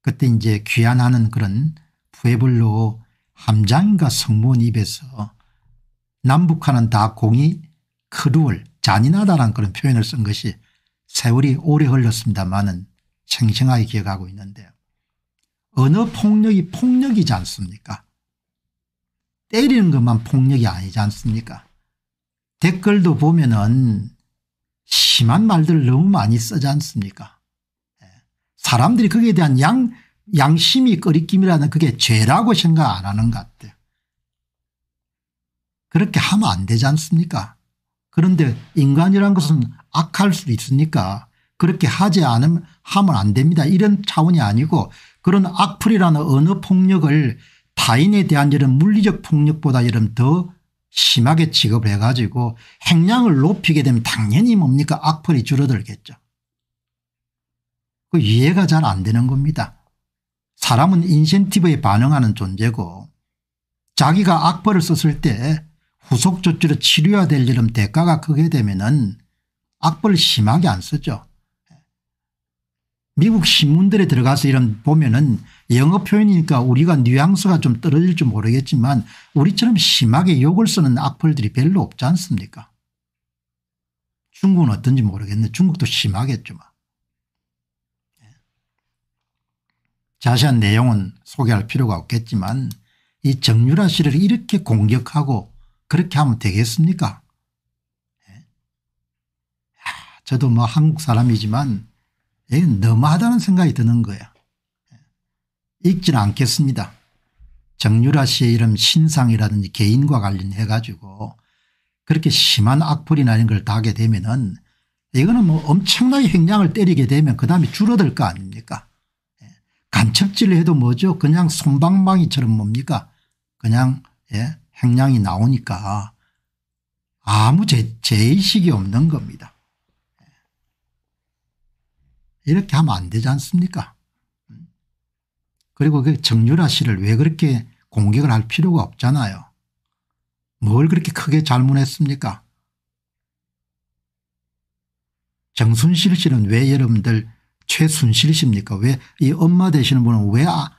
그때 이제 귀환하는 그런 푸에블로 함장인 성무원 입에서 남북한은 다 공이 크루얼 잔인하다라는 그런 표현을 쓴 것이 세월이 오래 흘렀습니다만은 생생하게 기억하고 있는데 어느 폭력이 폭력이지 않습니까 때리는 것만 폭력이 아니지 않습니까 댓글도 보면은 심한 말들을 너무 많이 쓰지 않습니까 예. 사람들이 거기에 대한 양, 양심이 꺼리낌이라는 그게 죄라고 생각 안 하는 것 같아요. 그렇게 하면 안 되지 않습니까 그런데 인간이란 것은 악할 수 있으니까 그렇게 하지 않으면 하면 안 됩니다. 이런 차원이 아니고 그런 악플이라는 언어 폭력을 타인에 대한 이런 물리적 폭력보다 이런 더 심하게 취급을 해가지고 행량을 높이게 되면 당연히 뭡니까 악플이 줄어들겠죠. 그 이해가 잘 안 되는 겁니다. 사람은 인센티브에 반응하는 존재고 자기가 악플을 썼을 때 후속 조치로 치료해야 될 이름 대가가 크게 되면은 악벌 심하게 안 쓰죠. 미국 신문들에 들어가서 이런 보면은 영어 표현이니까 우리가 뉘앙스가 좀 떨어질지 모르겠지만 우리처럼 심하게 욕을 쓰는 악플들이 별로 없지 않습니까 중국은 어떤지 모르겠는데 중국도 심하겠지만 자세한 내용은 소개할 필요가 없겠지만 이 정유라 씨를 이렇게 공격하고 그렇게 하면 되겠습니까? 예? 아, 저도 뭐 한국 사람이지만 이건 예, 너무하다는 생각이 드는 거야. 예. 읽지는 않겠습니다. 정유라 씨의 이름 신상이라든지 개인과 관련해 가지고 그렇게 심한 악플이나 이런 걸 다게 되면은 이거는 뭐 엄청나게 횡량을 때리게 되면 그 다음에 줄어들 거 아닙니까 간첩질 해도 뭐죠 그냥 손방망이처럼 뭡니까 그냥 예 행량이 나오니까 아무 제, 의식이 없는 겁니다. 이렇게 하면 안 되지 않습니까 그리고 그 정유라 씨를 왜 그렇게 공격을 할 필요가 없잖아요. 뭘 그렇게 크게 잘못했습니까 정순실 씨는 왜 여러분들 최순실 씨입니까 왜 이 엄마 되시는 분은 왜안 아,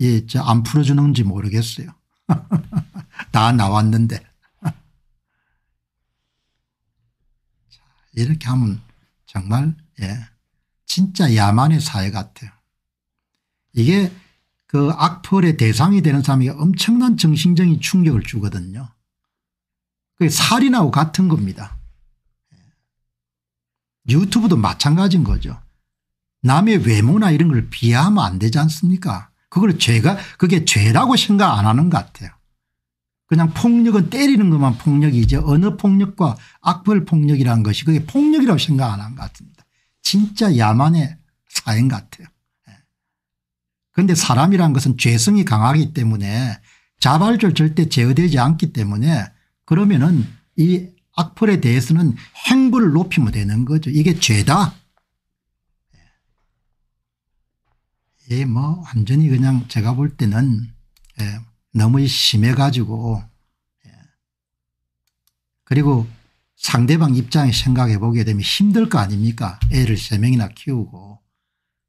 예, 풀어주는지 모르겠어요. *laughs* 다 나왔는데 *laughs* 자, 이렇게 하면 정말 예, 진짜 야만의 사회 같아요. 이게 그 악플의 대상이 되는 사람이 엄청난 정신적인 충격을 주거든요. 그게 살인하고 같은 겁니다. 예. 유튜브도 마찬가지인 거죠. 남의 외모나 이런 걸 비하하면 안 되지 않습니까? 그걸 죄가 그게 죄라고 생각 안 하는 것 같아요. 그냥 폭력은 때리는 것만 폭력이죠. 언어 폭력과 악벌 폭력이라는 것이 그게 폭력이라고 생각 안 한 것 같습니다. 진짜 야만의 사인 같아요. 예. 그런데 사람이란 것은 죄성이 강하기 때문에 자발적 절대 제어되지 않기 때문에 그러면은 이 악플에 대해서는 행보를 높이면 되는 거죠. 이게 죄다. 예, 뭐 완전히 그냥 제가 볼 때는 예. 너무 심해 가지고 예. 그리고 상대방 입장에 생각해 보게 되면 힘들 거 아닙니까 애를 3명이나 키우고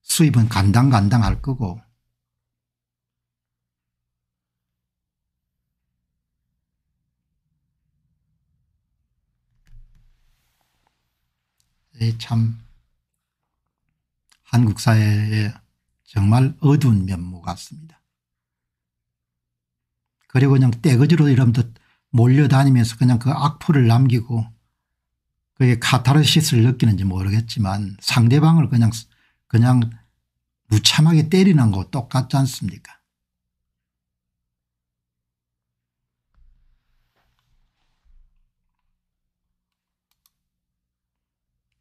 수입은 간당간당 할 거고 예, 참 한국 사회의 정말 어두운 면모 같습니다. 그리고 그냥 떼거지로 이러면 몰려다니면서 그냥 그 악플을 남기고 그게 카타르시스를 느끼는지 모르겠지만 상대방을 그냥 그냥 무참하게 때리는 거 똑같지 않습니까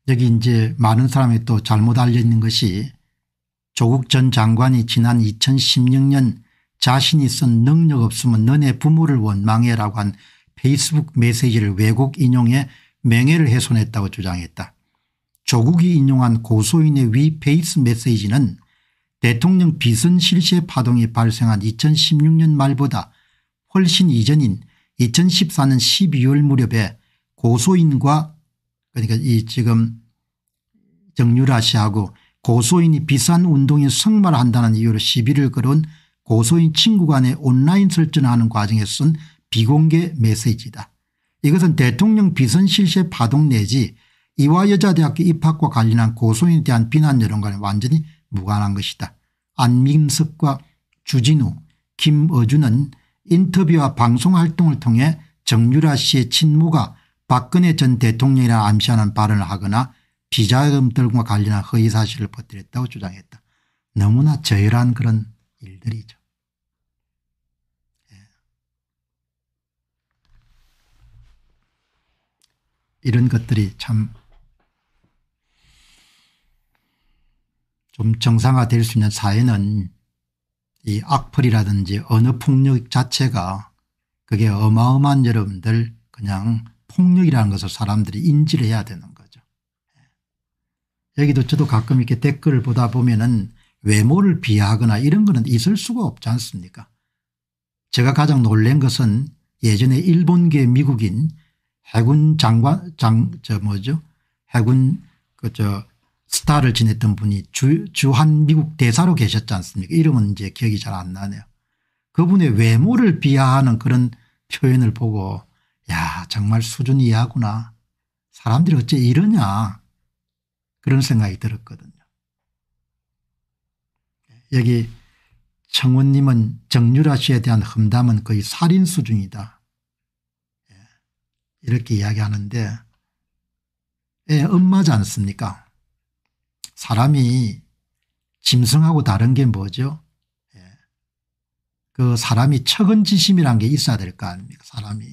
여기 이제 많은 사람이 또 잘못 알려 있는 것이 조국 전 장관이 지난 2016년 자신이 쓴 능력 없으면 너네 부모를 원망해라고 한 페이스북 메시지를 왜곡 인용해 명예를 훼손했다고 주장했다. 조국이 인용한 고소인의 위 페이스 메시지는 대통령 비선 실세 파동이 발생한 2016년 말보다 훨씬 이전인 2014년 12월 무렵에 고소인과 그러니까 이 지금 정유라 씨하고 고소인이 비싼 운동에 승마를 한다는 이유로 시비를 걸은 고소인 친구 간의 온라인 설전하는 과정에 쓴 비공개 메시지다. 이것은 대통령 비선 실시의 파동 내지 이화 여자대학교 입학과 관련한 고소인에 대한 비난 여론과는 완전히 무관한 것이다. 안민석과 주진우, 김어준은 인터뷰와 방송활동을 통해 정유라 씨의 친모가 박근혜 전 대통령이라 암시하는 발언을 하거나 비자금 들과 관련한 허위사실을 퍼뜨렸다고 주장했다. 너무나 저열한 그런 일들이죠. 예. 이런 것들이 참 좀 정상화될 수 있는 사회는 이 악플이라든지 언어 폭력 자체가 그게 어마어마한 여러분들 그냥 폭력이라는 것을 사람들이 인지를 해야 되는 거죠. 예. 여기도 저도 가끔 이렇게 댓글을 보다 보면은 외모를 비하하거나 이런 거는 있을 수가 없지 않습니까 제가 가장 놀란 것은 예전에 일본계 미국인 해군 장관 장 저 뭐죠 해군 그저 스타를 지냈던 분이 주, 주한 미국 대사로 계셨지 않습니까 이름은 이제 기억이 잘 안 나네요. 그분의 외모를 비하하는 그런 표현을 보고 야 정말 수준 이하구나 사람들이 어째 이러냐 그런 생각이 들었거든 여기 청원님은 정유라 씨에 대한 험담은 거의 살인 수준이다. 예, 이렇게 이야기하는데 애 예, 엄마지 않습니까 사람이 짐승하고 다른 게 뭐죠 예, 그 사람이 척은지심이란 게 있어야 될 거 아닙니까 사람이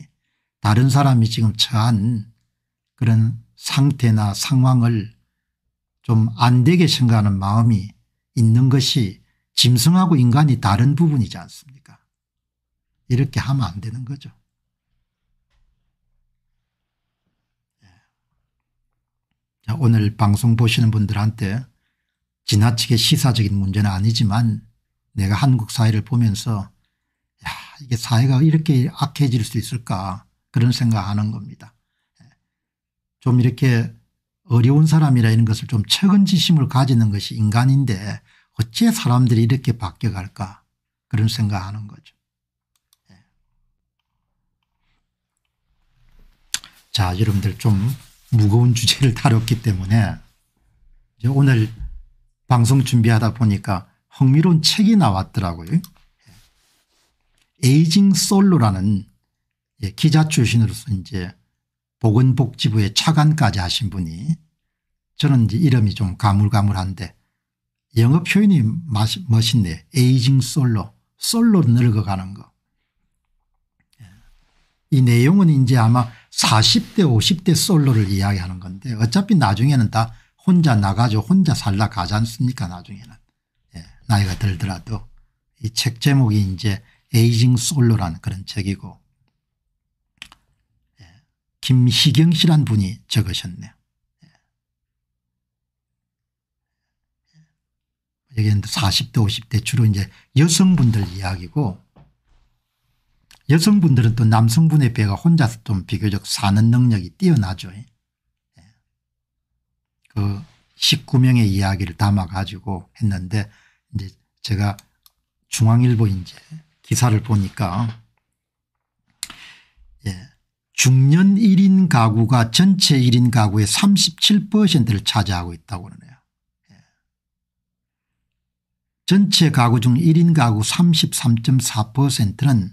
다른 사람이 지금 처한 그런 상태나 상황을 좀 안 되게 생각하는 마음이 있는 것이 짐승하고 인간이 다른 부분이지 않습니까? 이렇게 하면 안 되는 거죠. 예. 자, 오늘 방송 보시는 분들한테 지나치게 시사적인 문제는 아니지만 내가 한국 사회를 보면서 야 이게 사회가 이렇게 악해질 수 있을까 그런 생각하는 겁니다. 예. 좀 이렇게 어려운 사람이라 이런 것을 좀 측은지심을 가지는 것이 인간인데 어째 사람들이 이렇게 바뀌어갈까 그런 생각하는 거죠. 예. 자 여러분들 좀 무거운 주제를 *laughs* 다뤘기 때문에 오늘 방송 준비하다 보니까 흥미로운 책이 나왔더라고요. 예. 에이징 솔로라는 예, 기자 출신으로서 이제 보건복지부의 차관까지 하신 분이 저는 이제 이름이 좀 가물가물한데 영어 표현이 마시, 멋있네. 에이징 솔로 솔로 늙어가는 거. 예. 이 내용은 이제 아마 40대 50대 솔로를 이야기하는 건데 어차피 나중에는 다 혼자 나가죠. 혼자 살라 가지 않습니까 나중에는. 예, 나이가 들더라도. 이 책 제목이 이제 에이징 솔로라는 그런 책이고 예, 김희경 씨란 분이 적으셨네요. 여기는 40대 50대 주로 이제 여성분들 이야기고 여성분들은 또 남성분의 배가 혼자서 좀 비교적 사는 능력이 뛰어나죠. 예. 그 19명의 이야기를 담아가지고 했는데 이제 제가 중앙일보 이제 기사를 보니까 예. 중년 1인 가구가 전체 1인 가구의 37%를 차지하고 있다고 그러네요. 전체 가구 중 1인 가구 33.4%는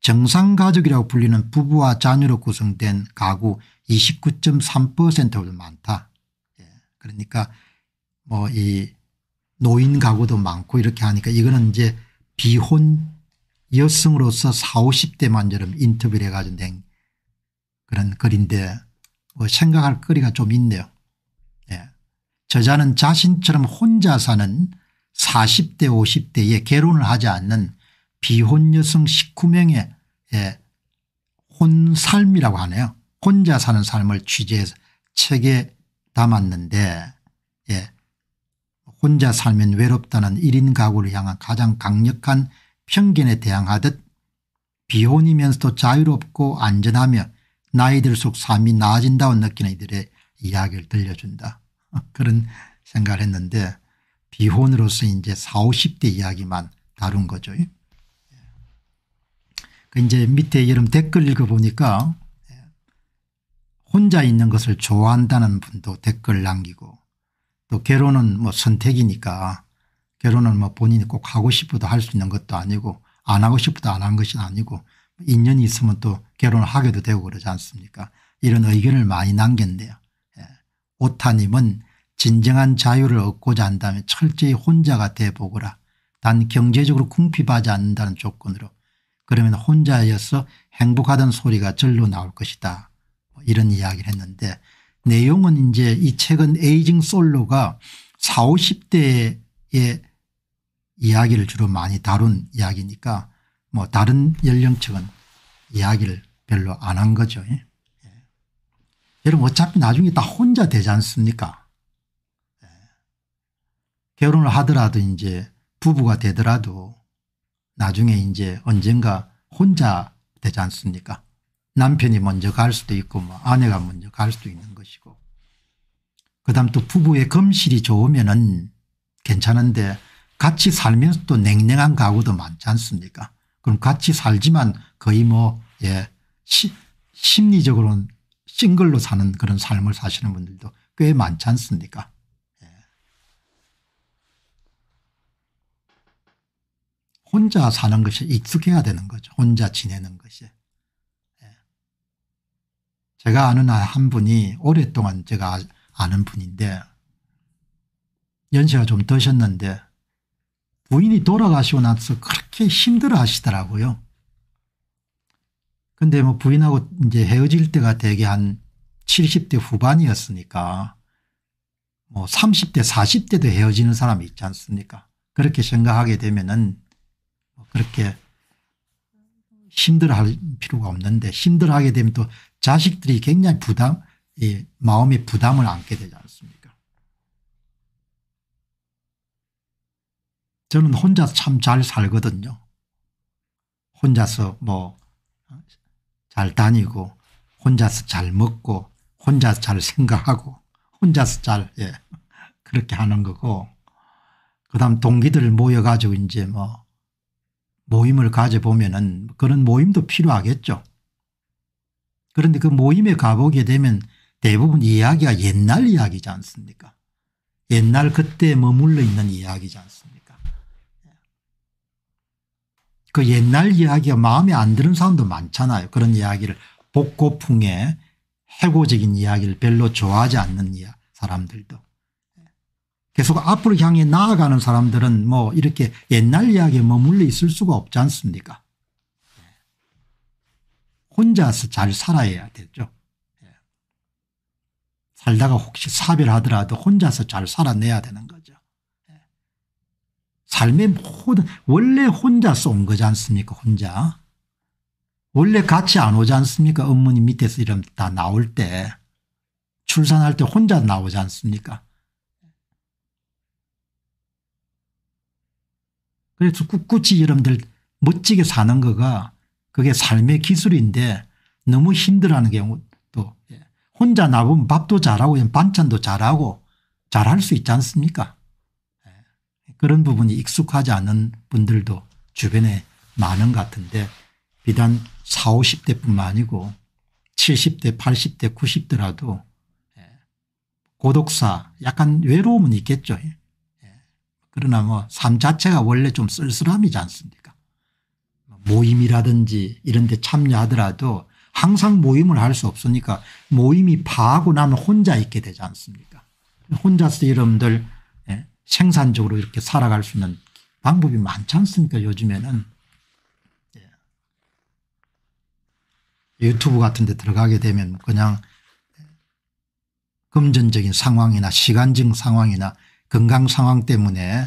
정상가족이라고 불리는 부부와 자녀로 구성된 가구 29.3%보다 많다. 예, 그러니까 뭐 이 노인 가구도 많고 이렇게 하니까 이거는 이제 비혼 여성으로서 40, 50대만 처럼 인터뷰를 해가지고 낸 그런 글인데 뭐 생각할 거리가 좀 있네요. 예. 저자는 자신처럼 혼자 사는 40대 50대에 결혼을 하지 않는 비혼 여성 19명의 예, 혼삶이라고 하네요. 혼자 사는 삶을 취재해서 책에 담았는데 예. 혼자 살면 외롭다는 1인 가구를 향한 가장 강력한 편견에 대항하듯 비혼이면서도 자유롭고 안전하며 나이 들수록 삶이 나아진다고 느끼는 이들의 이야기를 들려준다. *laughs* 그런 생각을 했는데 비혼으로서 이제 40, 50대 이야기만 다룬 거죠. 예. 그 이제 밑에 여름 댓글 읽어보니까 예, 혼자 있는 것을 좋아한다는 분도 댓글 남기고 또 결혼은 뭐 선택이니까 결혼은 뭐 본인이 꼭 하고 싶어도 할 수 있는 것도 아니고 안 하고 싶어도 안 한 것이 아니고 인연이 있으면 또 결혼을 하게도 되고 그러지 않습니까 이런 의견을 많이 남겼네요. 예. 오타님은 진정한 자유를 얻고자 한다면 철저히 혼자가 돼보거라. 단 경제적으로 궁핍하지 않는다는 조건으로 그러면 혼자여서 행복하던 소리가 절로 나올 것이다. 뭐 이런 이야기를 했는데 내용은 이제 이 책은 에이징 솔로가 40, 50대의 이야기를 주로 많이 다룬 이야기니까 뭐 다른 연령층은 이야기를 별로 안 한 거죠. 예. 여러분 어차피 나중에 다 혼자 되지 않습니까 결혼을 하더라도 이제 부부가 되더라도 나중에 이제 언젠가 혼자 되지 않습니까 남편이 먼저 갈 수도 있고 뭐 아내가 먼저 갈 수도 있는 것이고 그다음 또 부부의 금실이 좋으면 은 괜찮은데 같이 살면서 또 냉랭한 가구도 많지 않습니까 그럼 같이 살지만 거의 뭐 예, 심리적으로는 싱글로 사는 그런 삶을 사시는 분들도 꽤 많지 않습니까 혼자 사는 것이 익숙해야 되는 거죠. 혼자 지내는 것이. 예. 제가 아는 아, 한 분이 오랫동안 제가 아, 아는 분인데 연세가 좀 드셨는데 부인이 돌아가시고 나서 그렇게 힘들어 하시더라고요. 근데 뭐 부인하고 이제 헤어질 때가 대개 한 70대 후반이었으니까 뭐 30대 40대도 헤어지는 사람이 있지 않습니까 그렇게 생각하게 되면은 그렇게 힘들어할 필요가 없는데 힘들어하게 되면 또 자식들이 굉장히 부담 이 마음의 부담을 안게 되지 않습니까 저는 혼자 참잘 살거든요. 혼자서 뭐 잘 다니고 혼자서 잘 먹고 혼자서 잘 생각하고 혼자서 잘 예, 그렇게 하는 거고 그다음 동기들 모여가지고 이제 뭐 모임을 가져보면은 그런 모임도 필요하겠죠. 그런데 그 모임에 가보게 되면 대부분 이야기가 옛날 이야기지 않습니까? 옛날 그때 머물러 있는 이야기지 않습니까? 그 옛날 이야기가 마음에 안 드는 사람도 많잖아요. 그런 이야기를 복고풍의 해고적인 이야기를 별로 좋아하지 않는 사람들도. 계속 앞으로 향해 나아가는 사람들은 뭐 이렇게 옛날 이야기에 머물러 있을 수가 없지 않습니까? 혼자서 잘 살아야 되죠. 예. 살다가 혹시 사별하더라도 혼자서 잘 살아내야 되는 거죠. 예. 삶의 모든 원래 혼자서 온 거지 않습니까 혼자. 원래 같이 안 오지 않습니까 어머니 밑에서 이러다 나올 때 출산할 때 혼자 나오지 않습니까 그래서 꿋꿋이 여러분들 멋지게 사는 거가 그게 삶의 기술인데 너무 힘들어하는 경우 도 예. 혼자 나보면 밥도 잘하고 반찬도 잘하고 잘할 수 있지 않습니까 예. 그런 부분이 익숙하지 않은 분들도 주변에 많은 것 같은데 비단 40, 50대 뿐만 아니고 70대 80대 90대라도 예. 고독사 약간 외로움은 있겠죠 그러나 뭐 삶 자체가 원래 좀 쓸쓸함이지 않습니까 모임이라든지 이런 데 참여하더라도 항상 모임을 할 수 없으니까 모임이 파하고 나면 혼자 있게 되지 않습니까 혼자서 여러분들 예, 생산적으로 이렇게 살아갈 수 있는 방법이 많지 않습니까 요즘에는 예. 유튜브 같은 데 들어가게 되면 그냥 금전적인 상황이나 시간적 상황이나 건강 상황 때문에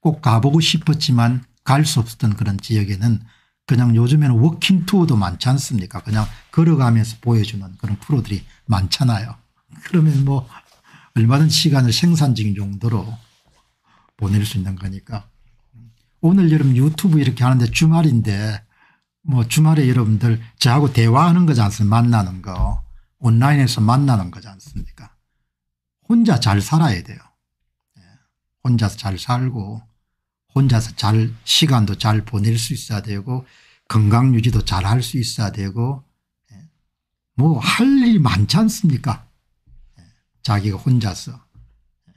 꼭 가보고 싶었지만 갈 수 없었던 그런 지역에는 그냥 요즘에는 워킹 투어도 많지 않습니까 그냥 걸어가면서 보여주는 그런 프로들이 많잖아요. 그러면 뭐 얼마든 시간을 생산적인 정도로 보낼 수 있는 거니까 오늘 여러분 유튜브 이렇게 하는데 주말인데 뭐 주말에 여러분들 저하고 대화하는 거지 않습니까 만나는 거 온라인에서 만나는 거지 않습니까 혼자 잘 살아야 돼요. 혼자서 잘 살고 혼자서 잘 시간도 잘 보낼 수 있어야 되고 건강 유지도 잘 할 수 있어야 되고 예. 뭐할일이 많지 않습니까 예. 자기가 혼자서 예.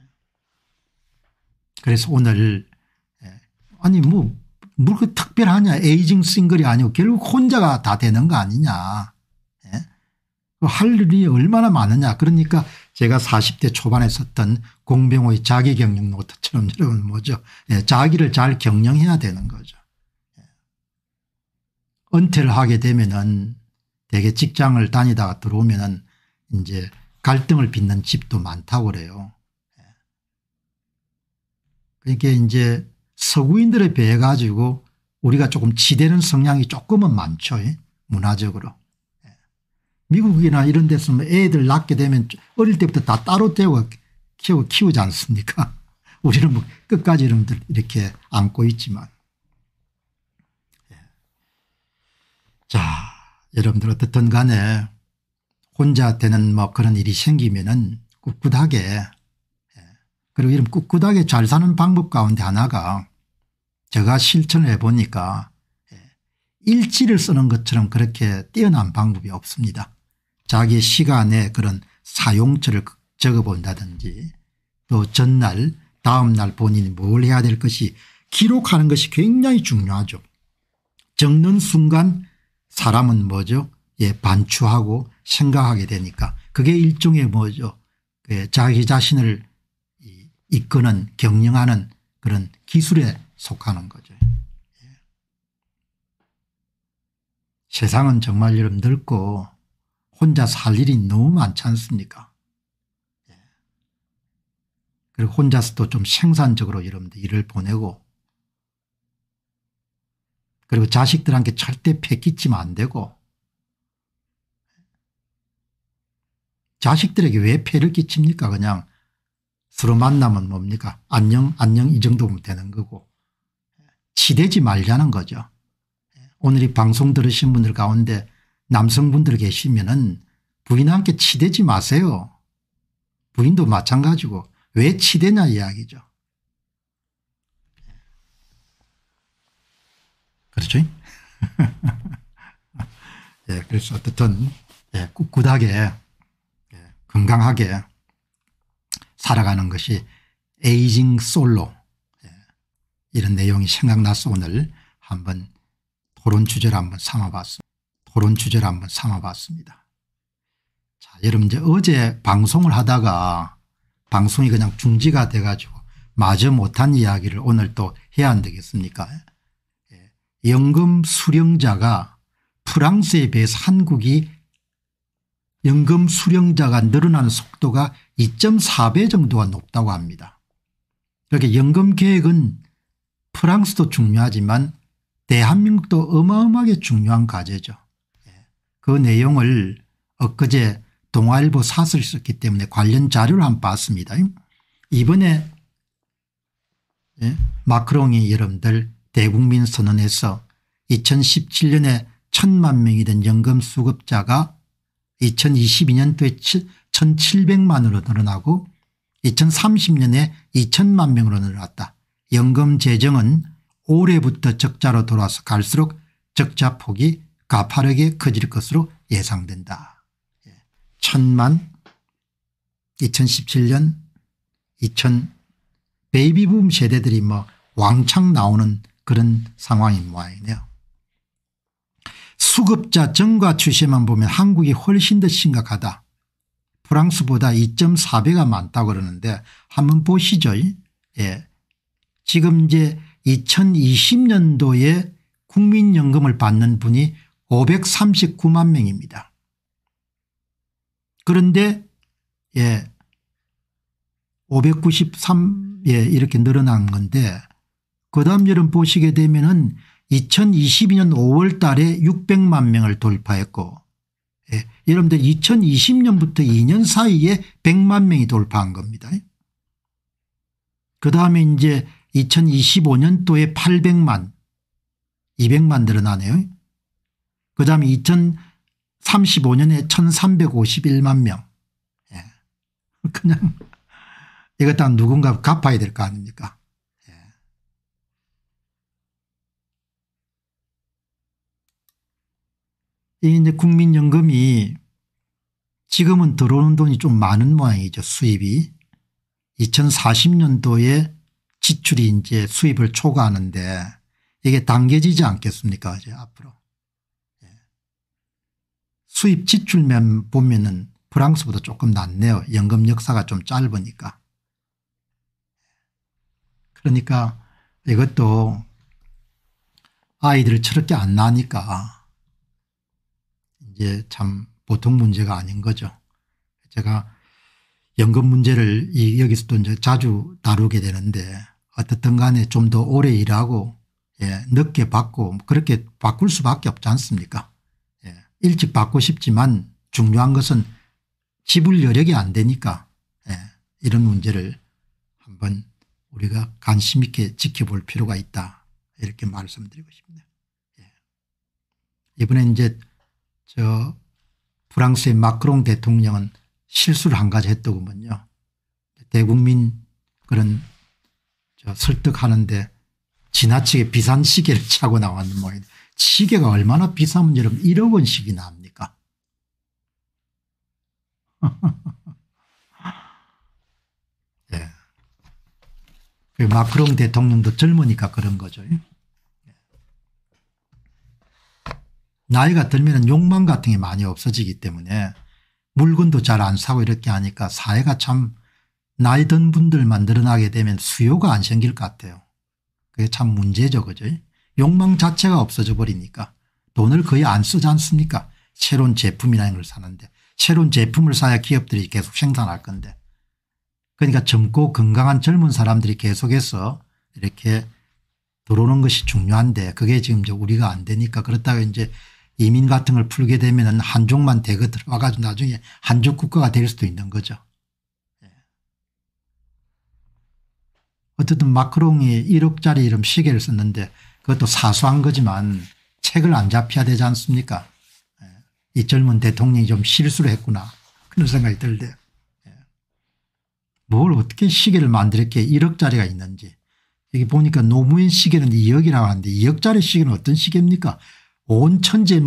그래서 오늘 아니 뭐뭐그 특별하냐 에이징 싱글이 아니고 결국 혼자가 다 되는 거 아니냐 그 할 일이 얼마나 많으냐 그러니까 제가 40대 초반에 썼던 공병호의 자기 경영 노트처럼 *laughs* 여러분 뭐죠. 예, 자기를 잘 경영해야 되는 거죠. 예. 은퇴를 하게 되면은 대개 직장을 다니다가 들어오면은 이제 갈등을 빚는 집도 많다고 그래요. 예. 그러니까 이제 서구인들에 비해 가지고 우리가 조금 치대는 성향이 조금은 많죠. 예? 문화적으로. 미국이나 이런 데서는 뭐 애들 낳게 되면 어릴 때부터 다 따로 떼워 키우, 키우지 않습니까? *laughs* 우리는 뭐 끝까지 이런들 이렇게 안고 있지만. 예. 자, 여러분들 어떻든 간에 혼자 되는 뭐 그런 일이 생기면은 꿋꿋하게 예. 그리고 이런 꿋꿋하게 잘 사는 방법 가운데 하나가 제가 실천해 보니까 예, 일지를 쓰는 것처럼 그렇게 뛰어난 방법이 없습니다. 자기 시간에 그런 사용처를 적어본다든지 또 전날 다음날 본인이 뭘 해야 될 것이 기록하는 것이 굉장히 중요하죠. 적는 순간 사람은 뭐죠 예 반추하고 생각하게 되니까 그게 일종의 뭐죠 예, 자기 자신을 이끄는 경영하는 그런 기술에 속하는 거죠. 예. 세상은 정말 여러분 넓고 혼자 살 일이 너무 많지 않습니까? 예. 그리고 혼자서도 좀 생산적으로 여러분들 일을 보내고 그리고 자식들한테 절대 패끼치면 안 되고 자식들에게 왜 폐를 끼칩니까 그냥 서로 만나면 뭡니까 안녕 안녕 이 정도면 되는 거고 치대지 말자는 거죠. 예. 오늘 이 방송 들으신 분들 가운데 남성분들 계시면은 부인한테 치대지 마세요. 부인도 마찬가지고 왜 치대냐 이야기죠. 그렇죠? *laughs* 예, 그래서 어떻든 예, 꿋꿋하게 예, 건강하게 살아가는 것이 에이징 솔로 예, 이런 내용이 생각나서 오늘 한번 토론 주제를 한번 삼아봤습니다. 그런 주제를 한번 삼아봤습니다. 자, 여러분 이제 어제 방송을 하다가 방송이 그냥 중지가 돼가지고 마저 못한 이야기를 오늘 또 해야 안 되겠습니까? 예. 연금 수령자가 프랑스에 비해서 한국이 연금 수령자가 늘어나는 속도가 2.4배 정도가 높다고 합니다. 이렇게 연금 계획은 프랑스도 중요하지만 대한민국도 어마어마하게 중요한 과제죠. 그 내용을 엊그제 동아일보 사설이 있었기 때문에 관련 자료를 한번 봤습니다. 이번에 예, 마크롱이 여러분들 대국민 선언에서 2017년에 천만 명이 된 연금 수급자가 2022년도에 1700만으로 늘어나고 2030년에 2천만 명으로 늘어났다. 연금 재정은 올해부터 적자로 돌아서 갈수록 적자 폭이 가파르게 커질 것으로 예상된다. 예. 천만 2017년 2000 베이비붐 세대들이 뭐 왕창 나오는 그런 상황인 모양이네요. 수급자 증가 추세만 보면 한국이 훨씬 더 심각하다. 프랑스보다 2.4배가 많다고 그러는데 한번 보시죠. 예. 지금 이제 2020년도에 국민연금을 받는 분이 539만 명입니다. 그런데 예 593, 예, 이렇게 늘어난 건데, 그 다음 여름 보시게 되면은 2022년 5월 달에 600만 명을 돌파했고, 예, 여러분들 2020년부터 2년 사이에 100만 명이 돌파한 겁니다. 그 다음에 이제 2025년도에 800만, 200만 늘어나네요. 그 다음에 2035년에 1351만 명. 예. *laughs* 그냥 이것 다 누군가 갚아야 될 거 아닙니까? 예. 이 이제 국민연금이 지금은 들어오는 돈이 좀 많은 모양이죠 수입이. 2040년도에 지출이 이제 수입을 초과하는데 이게 당겨지지 않겠습니까 이제 앞으로. 수입 지출면 보면은 프랑스보다 조금 낫네요. 연금 역사가 좀 짧으니까. 그러니까 이것도 아이들 을 저렇게 안 나니까 이제 참 보통 문제가 아닌 거죠. 제가 연금 문제를 여기서도 이제 자주 다루게 되는데 어떻든 간에 좀 더 오래 일하고 예, 늦게 받고 그렇게 바꿀 수밖에 없지 않습니까 일찍 받고 싶지만 중요한 것은 지불 여력이 안 되니까 예, 이런 문제를 한번 우리가 관심 있게 지켜볼 필요가 있다 이렇게 말씀드리고 싶네요. 예. 이번에 이제 저 프랑스의 마크롱 대통령은 실수를 한 가지 했더군요. 대국민 그런 설득하는데 지나치게 비싼 시계를 차고 나왔는 모양이에요. 시계가 얼마나 비싼 문제라면 1억 원씩이나 합니까? *laughs* 예. 그 마크롱 대통령도 젊으니까 그런 거죠. 예. 나이가 들면 욕망 같은 게 많이 없어지기 때문에 물건도 잘 안 사고 이렇게 하니까 사회가 참 나이 든 분들만 늘어나게 되면 수요가 안 생길 것 같아요. 그게 참 문제죠. 그죠? 욕망 자체가 없어져 버리니까 돈을 거의 안 쓰지 않습니까 새로운 제품이라는걸 사는데 새로운 제품을 사야 기업들이 계속 생산할 건데 그러니까 젊고 건강한 젊은 사람들이 계속해서 이렇게 들어오는 것이 중요한데 그게 지금 이제 우리가 안 되니까 그렇다고 이제 이민 같은 걸 풀게 되면 한족만 대거 들어와 가지고 나중에 한족 국가가 될 수도 있는 거죠. 예. 어쨌든 마크롱이 1억짜리 이름 시계를 썼는데 그것도 사소한 거지만 책을 안 잡혀야 되지 않습니까 예. 이 젊은 대통령이 좀 실수를 했구나 그런 생각이 들대요. 예. 뭘 어떻게 시계를 만들었기에 1억짜리가 있는지 여기 보니까 노무현 시계는 2억이라고 하는데 2억짜리 시계는 어떤 시계입니까 온 천지에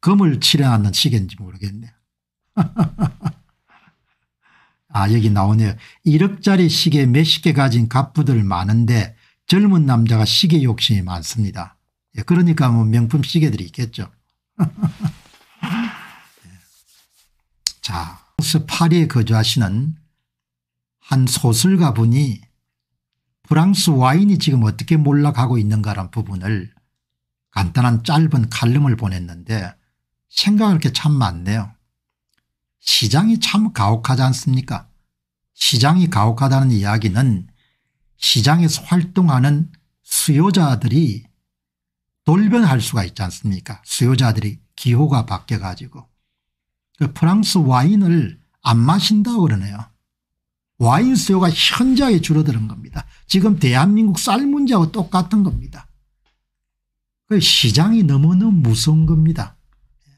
금을 뭐 칠해놨는 시계인지 모르겠네요. *laughs* 아 여기 나오네요. 1억짜리 시계 몇십 개 가진 갑부들 많은데 젊은 남자가 시계 욕심이 많습니다. 예, 그러니까 뭐 명품 시계들이 있겠죠. *laughs* 자, 프랑스 파리에 거주하시는 한 소설가 분이 프랑스 와인이 지금 어떻게 몰락하고 있는가라는 부분을 간단한 짧은 칼럼을 보냈는데 생각할 게 참 많네요. 시장이 참 가혹하지 않습니까? 시장이 가혹하다는 이야기는 시장에서 활동하는 수요자들이 돌변할 수가 있지 않습니까 수요자들이 기호가 바뀌어 가지고 그 프랑스 와인을 안 마신다고 그러네요. 와인 수요가 현저하게 줄어드는 겁니다. 지금 대한민국 쌀 문제하고 똑같은 겁니다. 그 시장이 너무너무 무서운 겁니다. 예.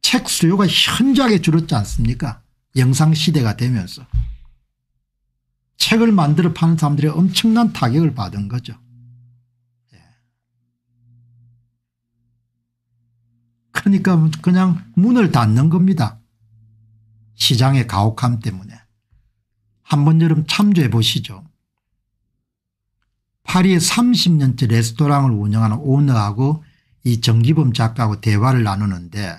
책 수요가 현저하게 줄었지 않습니까 영상시대가 되면서. 책을 만들어 파는 사람들이 엄청난 타격을 받은 거죠. 예. 그러니까 그냥 문을 닫는 겁니다. 시장의 가혹함 때문에. 한 번 여름 참조해 보시죠. 파리에 30년째 레스토랑을 운영하는 오너하고 이 정기범 작가하고 대화를 나누는데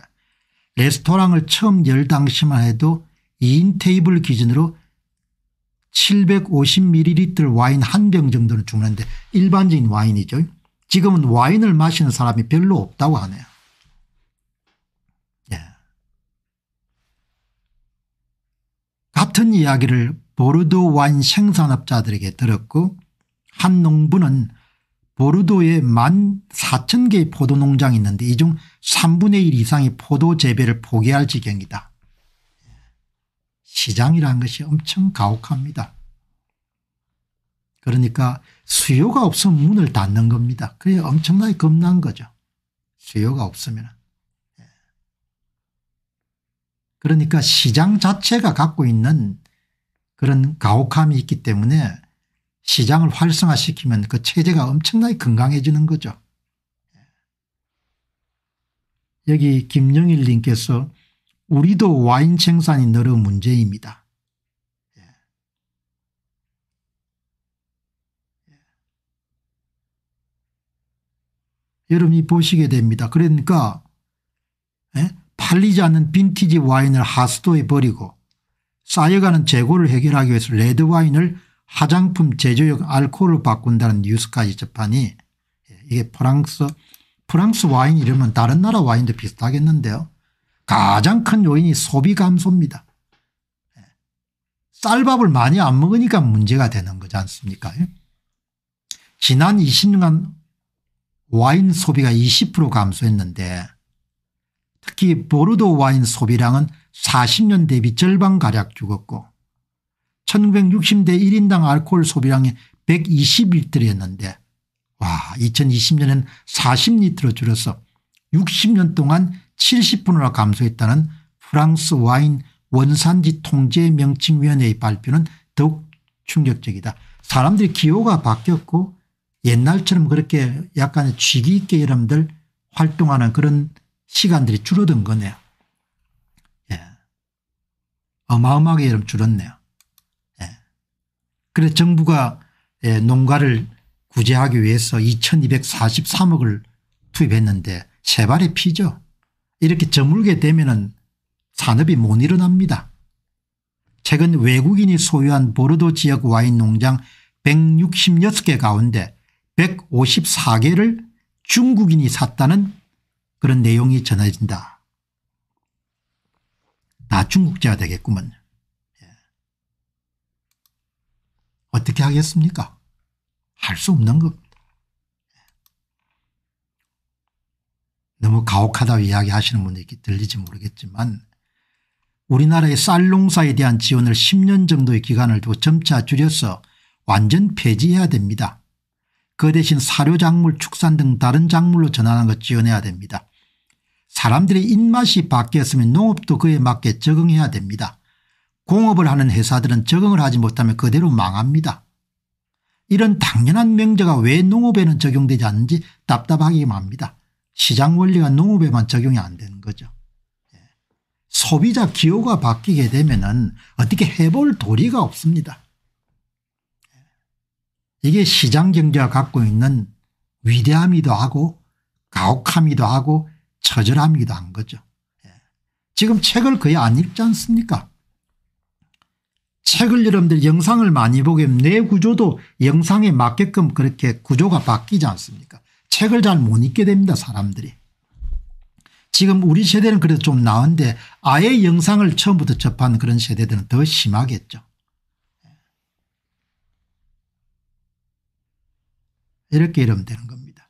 레스토랑을 처음 열 당시만 해도 2인 테이블 기준으로 750ml 와인 한 병정도는 주문하는데 일반적인 와인이죠. 지금은 와인을 마시는 사람이 별로 없다고 하네요. 예. 같은 이야기를 보르도 와인 생산업자들에게 들었고 한 농부는 보르도에 1만 4천 개의 포도 농장이 있는데 이 중 3분의 1 이상이 포도 재배를 포기할 지경이다. 시장이라는 것이 엄청 가혹합니다. 그러니까 수요가 없으면 문을 닫는 겁니다. 그게 엄청나게 겁난 거죠. 수요가 없으면. 예. 그러니까 시장 자체가 갖고 있는 그런 가혹함이 있기 때문에 시장을 활성화시키면 그 체제가 엄청나게 건강해지는 거죠. 예. 여기 김영일 님께서 우리도 와인 생산이 늘어 문제입니다. 예. 예. 여러분이 보시게 됩니다. 그러니까 에? 예? 팔리지 않는 빈티지 와인을 하수도에 버리고 쌓여가는 재고를 해결하기 위해서 레드 와인을 화장품 제조용 알코올로 바꾼다는 뉴스까지 접하니 이게 프랑스 프랑스 와인 이름은 다른 나라 와인도 비슷하겠는데요. 가장 큰 요인이 소비 감소입니다. 예. 쌀밥을 많이 안 먹으니까 문제가 되는 거지 않습니까? 예. 지난 20년 와인 소비가 20% 감소했는데 특히 보르도 와인 소비량은 40년 대비 절반 가량 죽었고 1960대 1인당 알코올 소비량이 121리였는데 와 2020년엔 40리트로 줄어서 60년 동안 7 0분으로 감소했다는 프랑스 와인 원산지 통제 명칭위원회의 발표는 더욱 충격적이다. 사람들이 기호가 바뀌었고 옛날처럼 그렇게 약간 쥐기 있게 여러분들 활동하는 그런 시간들이 줄어든 거네요. 예. 어마어마하게 여러분 줄었네요. 예. 그래서 정부가 예, 농가를 구제하기 위해서 2243억을 투입했는데 세 발의 피죠. 이렇게 저물게 되면 산업이 못 일어납니다. 최근 외국인이 소유한 보르도 지역 와인 농장 166개 가운데 154개를 중국인이 샀다는 그런 내용이 전해진다. 나중국자가 되겠구먼. 예. 어떻게 하겠습니까? 할 수 없는 겁니다. 너무 가혹하다고 이야기하시는 분이 들리지 모르겠지만 우리나라의 쌀 농사에 대한 지원을 10년 정도의 기간을 두고 점차 줄여서 완전 폐지해야 됩니다. 그 대신 사료작물 축산 등 다른 작물로 전환한 것 지원해야 됩니다. 사람들의 입맛이 바뀌었으면 농업도 그에 맞게 적응해야 됩니다. 공업을 하는 회사들은 적응을 하지 못하면 그대로 망합니다. 이런 당연한 명제가 왜 농업에는 적용되지 않는지 답답하기만 합니다. 시장 원리가 농업에만 적용이 안 되는 거죠. 예. 소비자 기호가 바뀌게 되면 은 어떻게 해볼 도리가 없습니다. 예. 이게 시장 경제가 갖고 있는 위대함이기도 하고 가혹함이기도 하고 처절함이기도 한 거죠. 예. 지금 책을 거의 안 읽지 않습니까 책을 여러분들 영상을 많이 보게 내 구조도 영상에 맞게끔 그렇게 구조가 바뀌지 않습니까 책을 잘 못 읽게 됩니다 사람들이. 지금 우리 세대는 그래도 좀 나은데 아예 영상을 처음부터 접한 그런 세대들은 더 심하겠죠. 이렇게 이러면 되는 겁니다.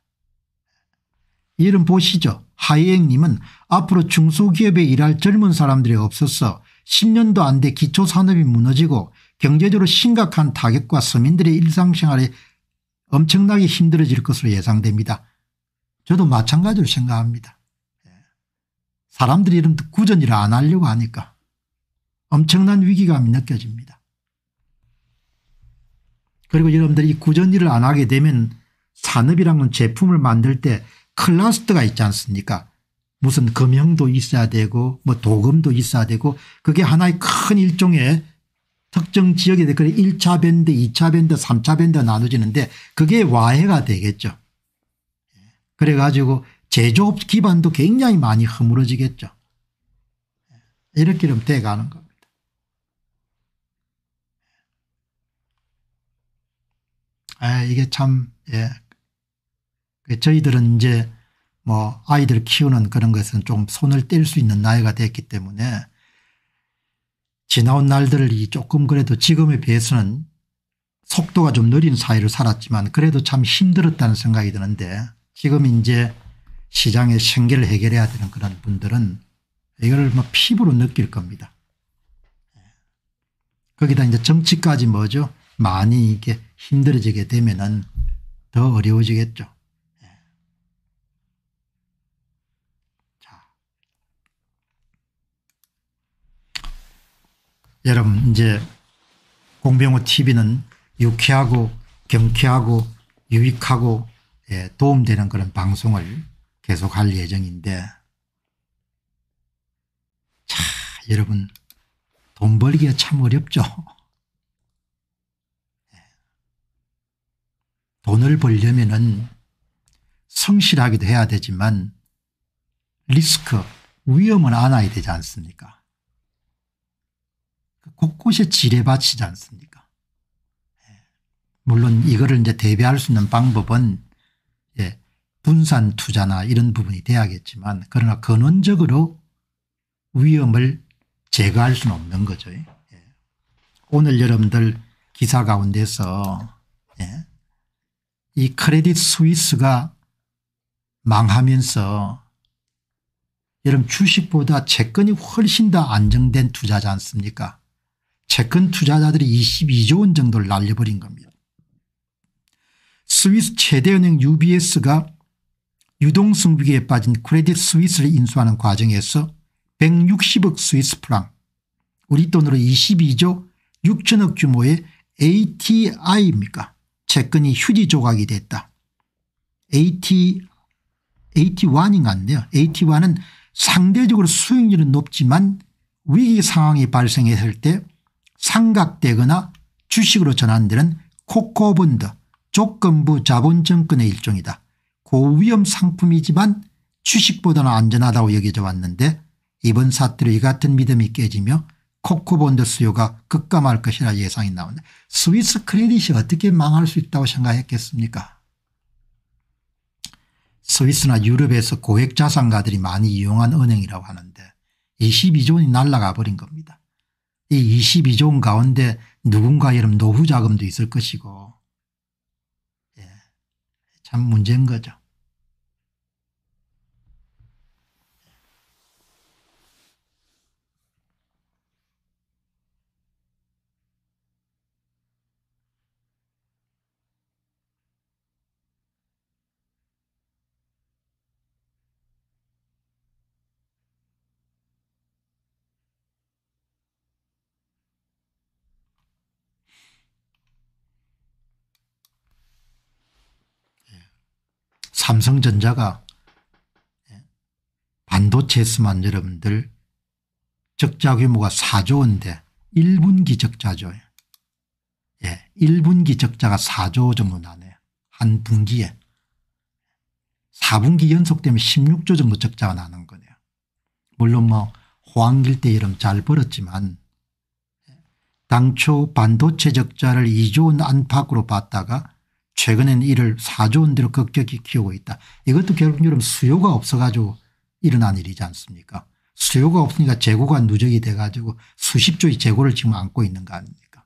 이름 보시죠. 하이행님은 앞으로 중소기업에 일할 젊은 사람들이 없어서 10년도 안 돼 기초산업이 무너지고 경제적으로 심각한 타격과 서민들의 일상생활에 엄청나게 힘들어질 것으로 예상됩니다. 저도 마찬가지로 생각합니다. 예. 사람들이 이런 구전이라 안 하려고 하니까 엄청난 위기감이 느껴집니다. 그리고 여러분들이 구전 일을 안 하게 되면 산업이란 건 제품을 만들 때클라스터가 있지 않습니까 무슨 금형도 있어야 되고 뭐 도금도 있어야 되고 그게 하나의 큰 일종의 특정 지역에 대해 1차 밴드 2차 밴드 3차 밴드 나눠지는데 그게 와해가 되겠죠. 그래 가지고 제조업 기반도 굉장히 많이 허물어지겠죠. 이렇게 되 돼가는 겁니다. 아, 이게 참, 예. 그 저희들은 이제 뭐 아이들 키우는 그런 것은 좀 손을 뗄 수 있는 나이가 됐기 때문에 지나온 날들이 조금 그래도 지금에 비해서는 속도가 좀 느린 사이로 살았지만 그래도 참 힘들었다는 생각이 드는데 지금 이제 시장의 생계를 해결해야 되는 그런 분들은 이걸 뭐 피부로 느낄 겁니다. 거기다 이제 정치까지 뭐죠 많이 이게 힘들어지게 되면은 더 어려워지겠죠. 여러분 이제 공병호 tv는 유쾌하고 경쾌하고 유익하고 예, 도움되는 그런 방송을 계속할 예정인데 자 여러분 돈 벌기가 참 어렵죠. 예. 돈을 벌려면은 성실하기도 해야 되지만 리스크 위험은 안아야 되지 않습니까 그 곳곳에 지뢰밭이지 않습니까? 예. 물론 이거를 이제 대비할 수 있는 방법은 예, 분산 투자나 이런 부분이 돼야겠지만 그러나 근원적으로 위험을 제거할 수는 없는 거죠. 예. 오늘 여러분들 기사 가운데서 예, 이 크레딧 스위스가 망하면서 여러분 주식보다 채권이 훨씬 더 안정된 투자지 않습니까? 채권 투자자들이 22조 원 정도를 날려버린 겁니다. 스위스 최대은행 UBS가 유동성 위기에 빠진 크레딧 스위스를 인수하는 과정에서 160억 스위스 프랑 우리 돈으로 22조 6천억 규모의 ATI입니까 채권이 휴지 조각이 됐다. AT, AT1인가 안요 AT1은 상대적으로 수익률은 높지만 위기 상황이 발생했을 때 상각되거나 주식으로 전환되는 코코본드 조건부 자본증권의 일종이다. 고위험 상품이지만 주식보다는 안전하다고 여겨져 왔는데 이번 사태로 이 같은 믿음이 깨지며 코코본드 수요가 급감할 것이라 예상이 나온다. 스위스 크레딧이 어떻게 망할 수 있다고 생각했겠습니까 스위스나 유럽에서 고액 자산가들이 많이 이용한 은행이라고 하는데 22조 원이 날라가 버린 겁니다. 이 22조 원 가운데 누군가 이름 노후 자금도 있을 것이고 예. 참 문제인 거죠. 삼성전자가 반도체에서만 여러분들 적자 규모가 4조 원대 1분기 적자죠. 예, 1분기 적자가 4조 정도 나네요. 한 분기에. 4분기 연속되면 16조 정도 적자가 나는 거네요. 물론 뭐 호황길 때 이름 잘 벌었지만 당초 반도체 적자를 2조 원 안팎으로 봤다가 최근엔 이를 4조 원대로 급격히 키우고 있다. 이것도 결국 여러 수요가 없어 가지고 일어난 일이지 않습니까 수요가 없으니까 재고가 누적이 돼 가지고 수십 조의 재고를 지금 안고 있는 거 아닙니까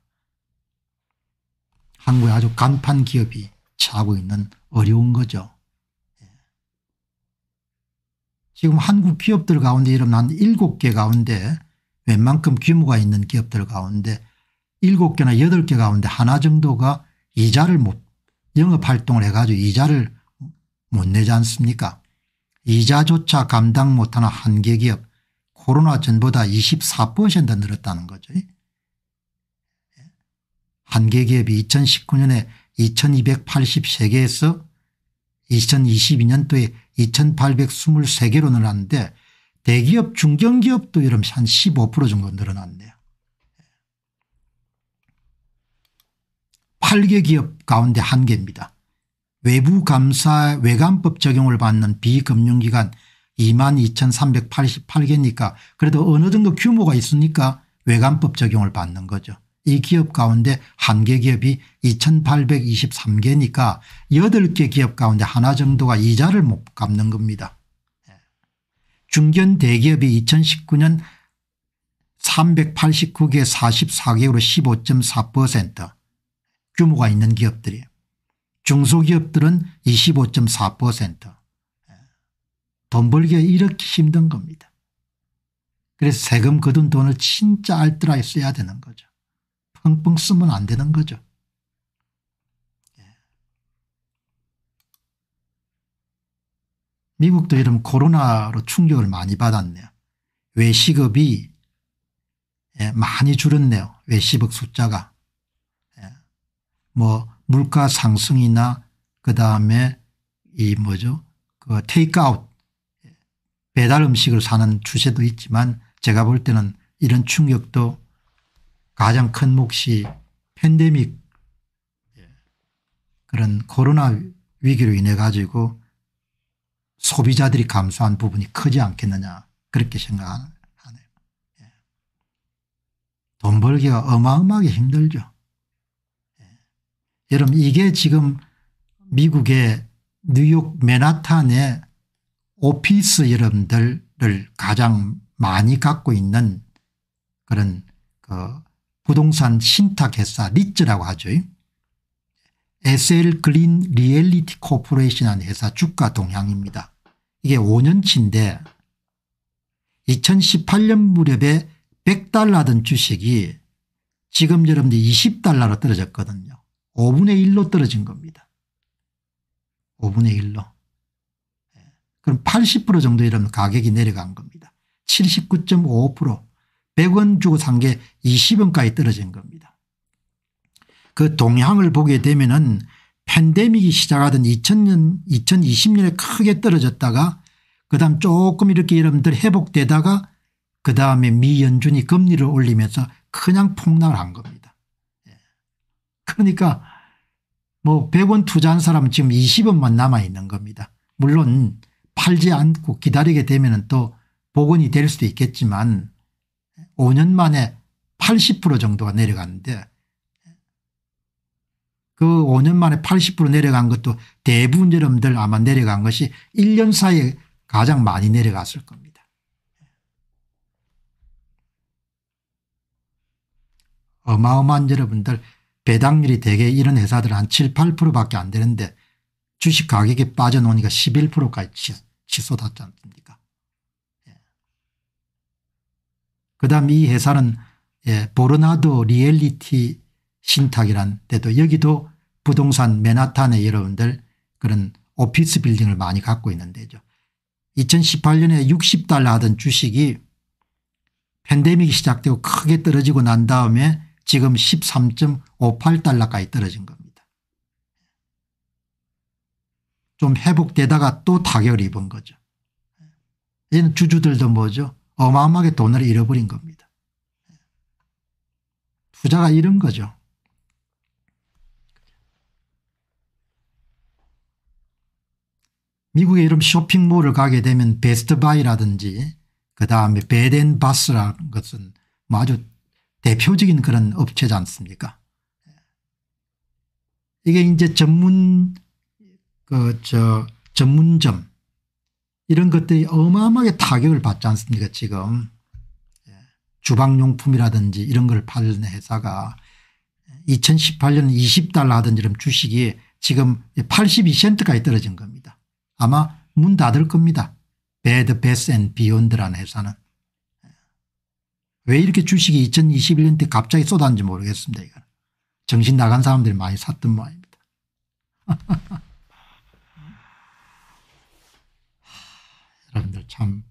한국의 아주 간판 기업이 차고 있는 어려운 거죠. 예. 지금 한국 기업들 가운데 이러면 한 7개 가운데 웬만큼 규모가 있는 기업들 가운데 7개나 8개 가운데 하나 정도가 이자를 못 영업 활동을 해가지고 이자를 못 내지 않습니까 이자조차 감당 못하는 한계기업 코로나 전보다 24% 늘었다는 거죠. 한계기업이 2019년에 2283개에서 2022년도에 2823개로 늘었는데 대기업 중견기업도 이러면 한15% 정도 늘어났네요. 8개 기업 가운데 한 개입니다. 외부 감사 외관법 적용을 받는 비금융기관 22,388개니까 그래도 어느 정도 규모가 있으니까 외관법 적용을 받는 거죠. 이 기업 가운데 한 개 기업이 2823개니까 8개 기업 가운데 하나 정도가 이자를 못 갚는 겁니다. 예. 중견 대기업이 2019년 389개 44개로 15.4% 규모가 있는 기업들이 중소기업들은 25.4%돈 벌기가 이렇게 힘든 겁니다. 그래서 세금 거둔 돈을 진짜 알뜰하게 써야 되는 거죠. 펑펑 쓰면 안 되는 거죠. 예. 미국도 이런 코로나로 충격을 많이 받았네요. 외식업이 예, 많이 줄었네요. 외식업 숫자가. 뭐 물가 상승이나 그다음에 이 뭐죠 그 테이크아웃 배달 음식을 사는 추세도 있지만 제가 볼 때는 이런 충격도 가장 큰 몫이 팬데믹 예, 그런 코로나 위기로 인해 가지고 소비자들이 감소한 부분이 크지 않겠느냐 그렇게 생각하네요. 예. 돈 벌기가 어마어마하게 힘들죠. 여러분 이게 지금 미국의 뉴욕 맨하탄의 오피스 여러분들을 가장 많이 갖고 있는 그런 그 부동산 신탁 회사 리츠라고 하죠. SL 그린 리얼리티 코퍼레이션이라는 회사 주가 동향입니다. 이게 5년치인데 2018년 무렵에 100달러던 주식이 지금 여러분들 20달러로 떨어졌거든요. 5분의 1로 떨어진 겁니다. 5분의 1로. 예. 그럼 80% 정도 이러면 가격이 내려간 겁니다. 79.5% 100원 주고 산 게 20원까지 떨어진 겁니다. 그 동향을 보게 되면 은 팬데믹이 시작하던 2000년 2020년에 크게 떨어졌다가 그다음 조금 이렇게 여러분들 회복되다가 그다음에 미 연준이 금리를 올리면서 그냥 폭락을 한 겁니다. 그러니까 뭐 100원 투자한 사람은 지금 20원만 남아있는 겁니다. 물론 팔지 않고 기다리게 되면 또 복원이 될 수도 있겠지만 5년 만에 80% 정도가 내려갔는데 그 5년 만에 80% 내려간 것도 대부분 여러분들 아마 내려간 것이 1년 사이에 가장 많이 내려갔을 겁니다. 어마어마한 여러분들 배당률이 대개 이런 회사들 한 7, 8%밖에 안 되는데 주식 가격이 빠져놓으니까 11%까지 치솟았지 않습니까? 예. 그다음 이 회사는 예, 보르나도 리얼리티 신탁이란 데도 여기도 부동산 맨하탄의 여러분들 그런 오피스 빌딩을 많이 갖고 있는 데죠. 2018년에 60달러 하던 주식이 팬데믹이 시작되고 크게 떨어지고 난 다음에 지금 13.58달러까지 떨어진 겁니다. 좀 회복되다가 또 타격을 입은 거죠. 이는 주주들도 뭐죠 어마어마하게 돈을 잃어버린 겁니다. 투자가 이런 거죠. 미국에 이런 쇼핑몰을 가게 되면 베스트바이라든지 그 다음에 베덴바스라는 것은 뭐 아주 대표적인 그런 업체지 않습니까? 이게 이제 전문, 그, 저, 전문점, 이런 것들이 어마어마하게 타격을 받지 않습니까, 지금. 예. 주방용품이라든지 이런 걸 파는 회사가 2018년 20달러 하던 이런 주식이 지금 82센트까지 떨어진 겁니다. 아마 문 닫을 겁니다. 배드 베스 앤 비욘드라는 회사는. 왜 이렇게 주식이 2021년 때 갑자기 쏟았는지 모르겠습니다. 이건. 정신 나간 사람들이 많이 샀던 모양입니다. *laughs* 여러분들 참제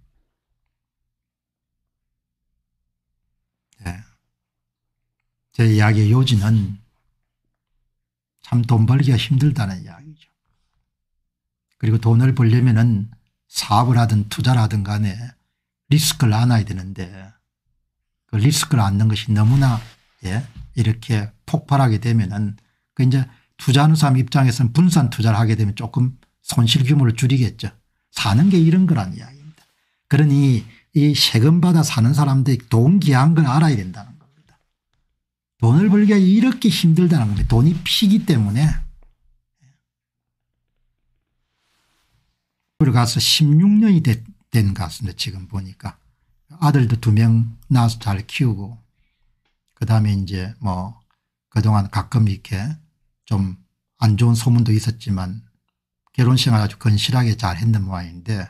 예. 이야기의 요지는 참 돈 벌기가 힘들다는 이야기죠. 그리고 돈을 벌려면 은 사업을 하든 투자를 하든 간에 리스크를 안아야 되는데 그 리스크를 안는 것이 너무나 예 이렇게 폭발하게 되면은 그 이제 투자하는 사람 입장에서는 분산 투자를 하게 되면 조금 손실 규모를 줄이겠죠. 사는 게 이런 거란 이야기입니다. 그러니 이 세금 받아 사는 사람들이 돈 귀한 걸 알아야 된다는 겁니다. 돈을 벌기가 이렇게 힘들다는 겁니다. 돈이 피기 때문에 그리고 가서 16년이 된, 된 같습니다. 지금 보니까. 아들도 두 명 낳아서 잘 키우고 그 다음에 이제 뭐 그동안 가끔 이렇게 좀 안 좋은 소문도 있었지만 결혼 생활 아주 건실하게 잘 했는 모양인데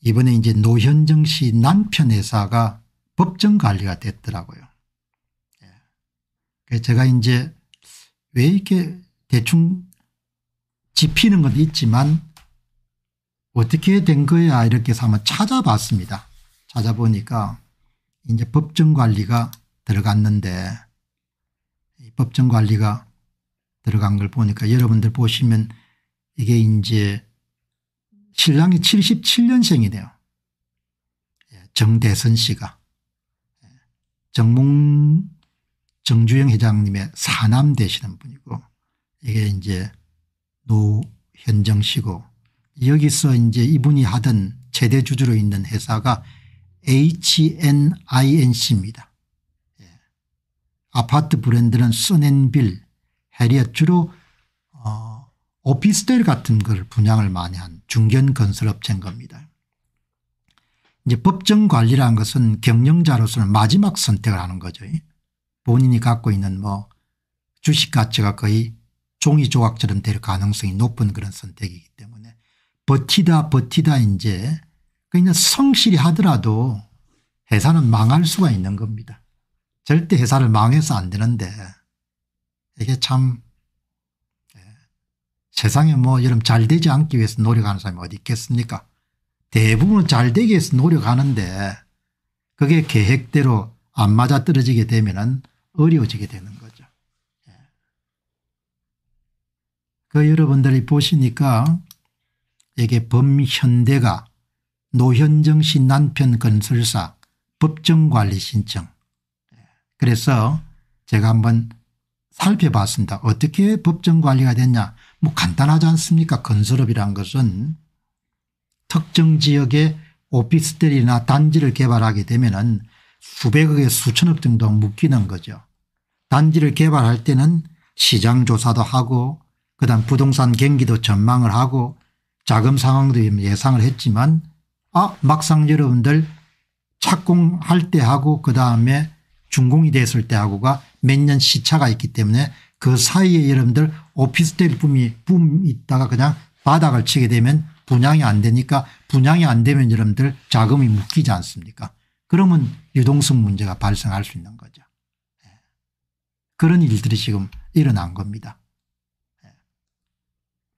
이번에 이제 노현정 씨 남편 회사가 법정 관리가 됐더라고요. 예. 제가 이제 왜 이렇게 대충 짚히는 건 있지만 어떻게 된 거야 이렇게 해서 한번 찾아봤습니다. 찾아보니까 이제 법정관리가 들어갔는데 법정관리가 들어간 걸 보니까 여러분들 보시면 이게 이제 신랑이 77년생이네요. 예, 정대선 씨가 예, 정몽 정주영 회장님의 사남 되시는 분이고 이게 이제 노현정 씨고 여기서 이제 이분이 하던 최대 주주로 있는 회사가 HNINC입니다. 예. 아파트 브랜드는 써넨빌, 해리엇 주로 어, 오피스텔 같은 걸 분양을 많이 한 중견 건설업체인 겁니다. 이제 법정 관리라는 것은 경영자로서는 마지막 선택을 하는 거죠. 본인이 갖고 있는 뭐 주식 가치가 거의 종이 조각처럼 될 가능성이 높은 그런 선택이기 때문에 버티다 버티다 이제 그러 그러니까 성실히 하더라도 회사는 망할 수가 있는 겁니다. 절대 회사를 망해서 안 되는데 이게 참 예. 세상에 뭐 이런 잘 되지 않기 위해서 노력하는 사람이 어디 있겠습니까 대부분 잘 되기 위해서 노력하는데 그게 계획대로 안 맞아떨어지게 되면 어려워지게 되는 거죠. 예. 그 여러분들이 보시니까 이게 범현대가 노현정 씨 남편 건설사 법정관리 신청. 그래서 제가 한번 살펴봤습니다. 어떻게 법정관리가 됐냐 뭐 간단하지 않습니까 건설업이란 것은 특정 지역에 오피스텔이나 단지를 개발하게 되면 은 수백억에 수천억 정도 묶이는 거죠. 단지를 개발할 때는 시장 조사도 하고 그다음 부동산 경기도 전망을 하고 자금 상황도 예상을 했지만 아 막상 여러분들 착공할 때하고 그다음에 준공이 됐을 때하고가 몇 년 시차가 있기 때문에 그 사이에 여러분들 오피스텔 붐이 붐 있다가 그냥 바닥을 치게 되면 분양이 안 되니까 분양이 안 되면 여러분들 자금이 묶이지 않습니까 그러면 유동성 문제가 발생할 수 있는 거죠. 예. 그런 일들이 지금 일어난 겁니다. 예.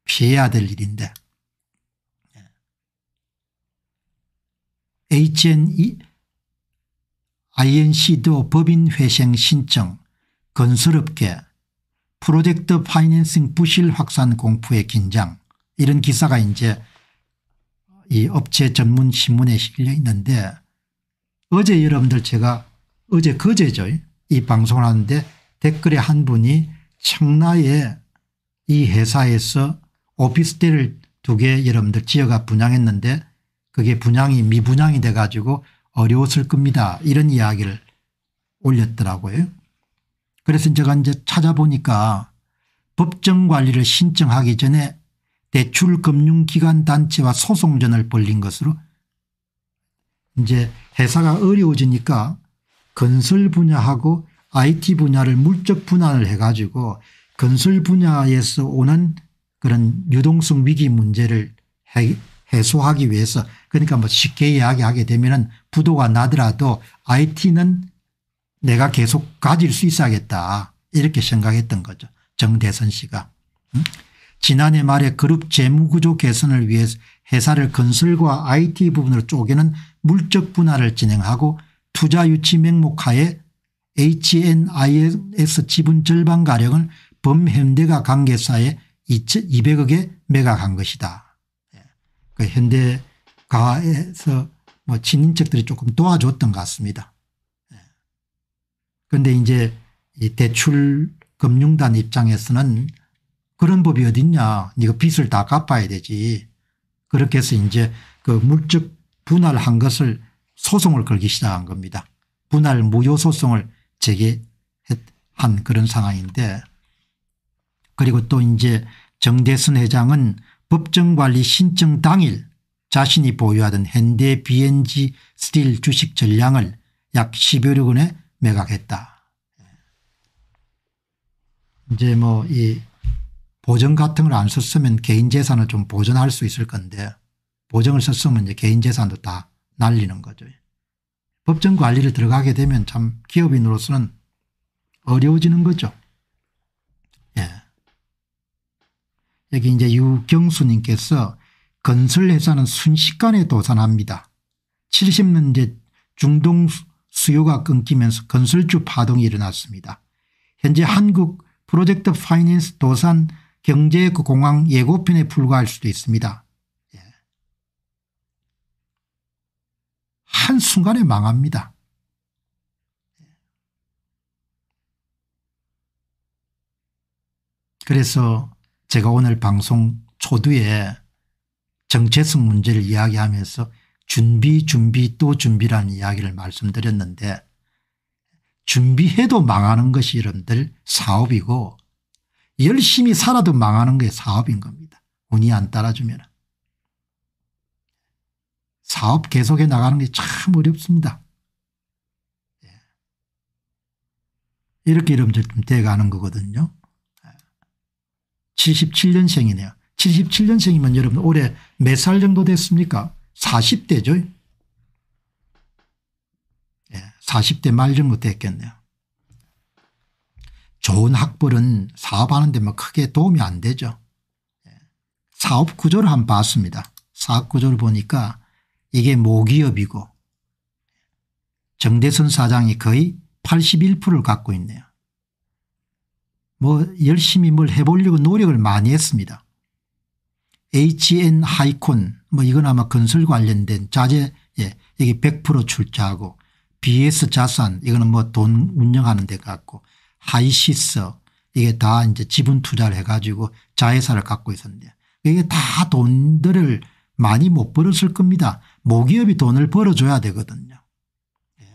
피해야 될 일인데 HNINC도 e, 법인회생 신청, 건설업계, 프로젝트 파이낸싱 부실 확산 공포의 긴장 이런 기사가 이제 이 업체 전문 신문에 실려 있는데 어제 여러분들 제가 어제 그제죠. 이 방송을 하는데 댓글에 한 분이 청라에 이 회사에서 오피스텔을 두 개 여러분들 지어가 분양했는데 그게 분양이 미분양이 돼 가지고 어려웠을 겁니다. 이런 이야기를 올렸더라고요. 그래서 제가 이제 찾아보니까 법정 관리를 신청하기 전에 대출금융기관단체와 소송전을 벌린 것으로 이제 회사가 어려워지니까 건설 분야하고 IT 분야를 물적 분할을 해가지고 건설 분야에서 오는 그런 유동성 위기 문제를 해소하기 위해서 그러니까 뭐 쉽게 이야기하게 되면 부도가 나더라도 IT는 내가 계속 가질 수 있어야겠다 이렇게 생각했던 거죠. 정대선 씨가. 응? 지난해 말에 그룹 재무구조 개선을 위해 회사를 건설과 IT 부분으로 쪼개는 물적 분할을 진행하고 투자 유치 명목 하에 HNIS 지분 절반 가량을 범현대가 관계사에 200억에 매각한 것이다. 예. 그 현대 가에서 뭐 친인척들이 조금 도와줬던 것 같습니다. 그런데 예. 이제 이 대출금융단 입장에서는 그런 법이 어딨냐 이거 빚을 다 갚아야 되지 그렇게 해서 이제 그 물적 분할한 것을 소송을 걸기 시작한 겁니다. 분할 무효 소송을 제기한 그런 상황인데 그리고 또 이제 정대순 회장은 법정관리 신청 당일 자신이 보유하던 현대 BNG 스틸 주식 전량을 약 10여억 원에 매각했다. 이제 뭐 이 보증 같은 걸 안 썼으면 개인 재산을 좀 보존할 수 있을 건데 보증을 썼으면 이제 개인 재산도 다 날리는 거죠. 법정 관리를 들어가게 되면 참 기업인으로서는 어려워지는 거죠. 예. 여기 이제 유경수님께서 건설회사는 순식간에 도산합니다. 70년대 중동 수요가 끊기면서 건설주 파동이 일어났습니다. 현재 한국 프로젝트 파이낸스 도산 경제 그 공황 예고편에 불과할 수도 있습니다. 예. 한순간에 망합니다. 예. 그래서 제가 오늘 방송 초두에 정체성 문제를 이야기하면서 준비 준비 또 준비라는 이야기를 말씀드렸는데 준비해도 망하는 것이 여러분들 사업이고 열심히 살아도 망하는 게 사업인 겁니다. 운이 안 따라주면. 사업 계속해 나가는 게 참 어렵습니다. 예. 이렇게 이러면 좀 돼가는 거거든요. 77년생이네요. 예. 77년생이면 여러분 올해 몇 살 정도 됐습니까? 40대죠. 예, 40대 말 정도 됐겠네요. 좋은 학벌은 사업하는데 뭐 크게 도움이 안 되죠. 예, 사업 구조를 한번 봤습니다. 사업 구조를 보니까 이게 모기업이고 정대선 사장이 거의 81%를 갖고 있네요. 뭐 열심히 뭘 해보려고 노력을 많이 했습니다. HN 하이콘 뭐 이건 아마 건설 관련된 자재 예 여기 100% 출자하고 BS 자산 이거는 뭐 돈 운영하는 데 같고 하이시스 이게 다 이제 지분 투자를 해가지고 자회사를 갖고 있었는데 이게 다 돈들을 많이 못 벌었을 겁니다. 모기업이 돈을 벌어줘야 되거든요. 예.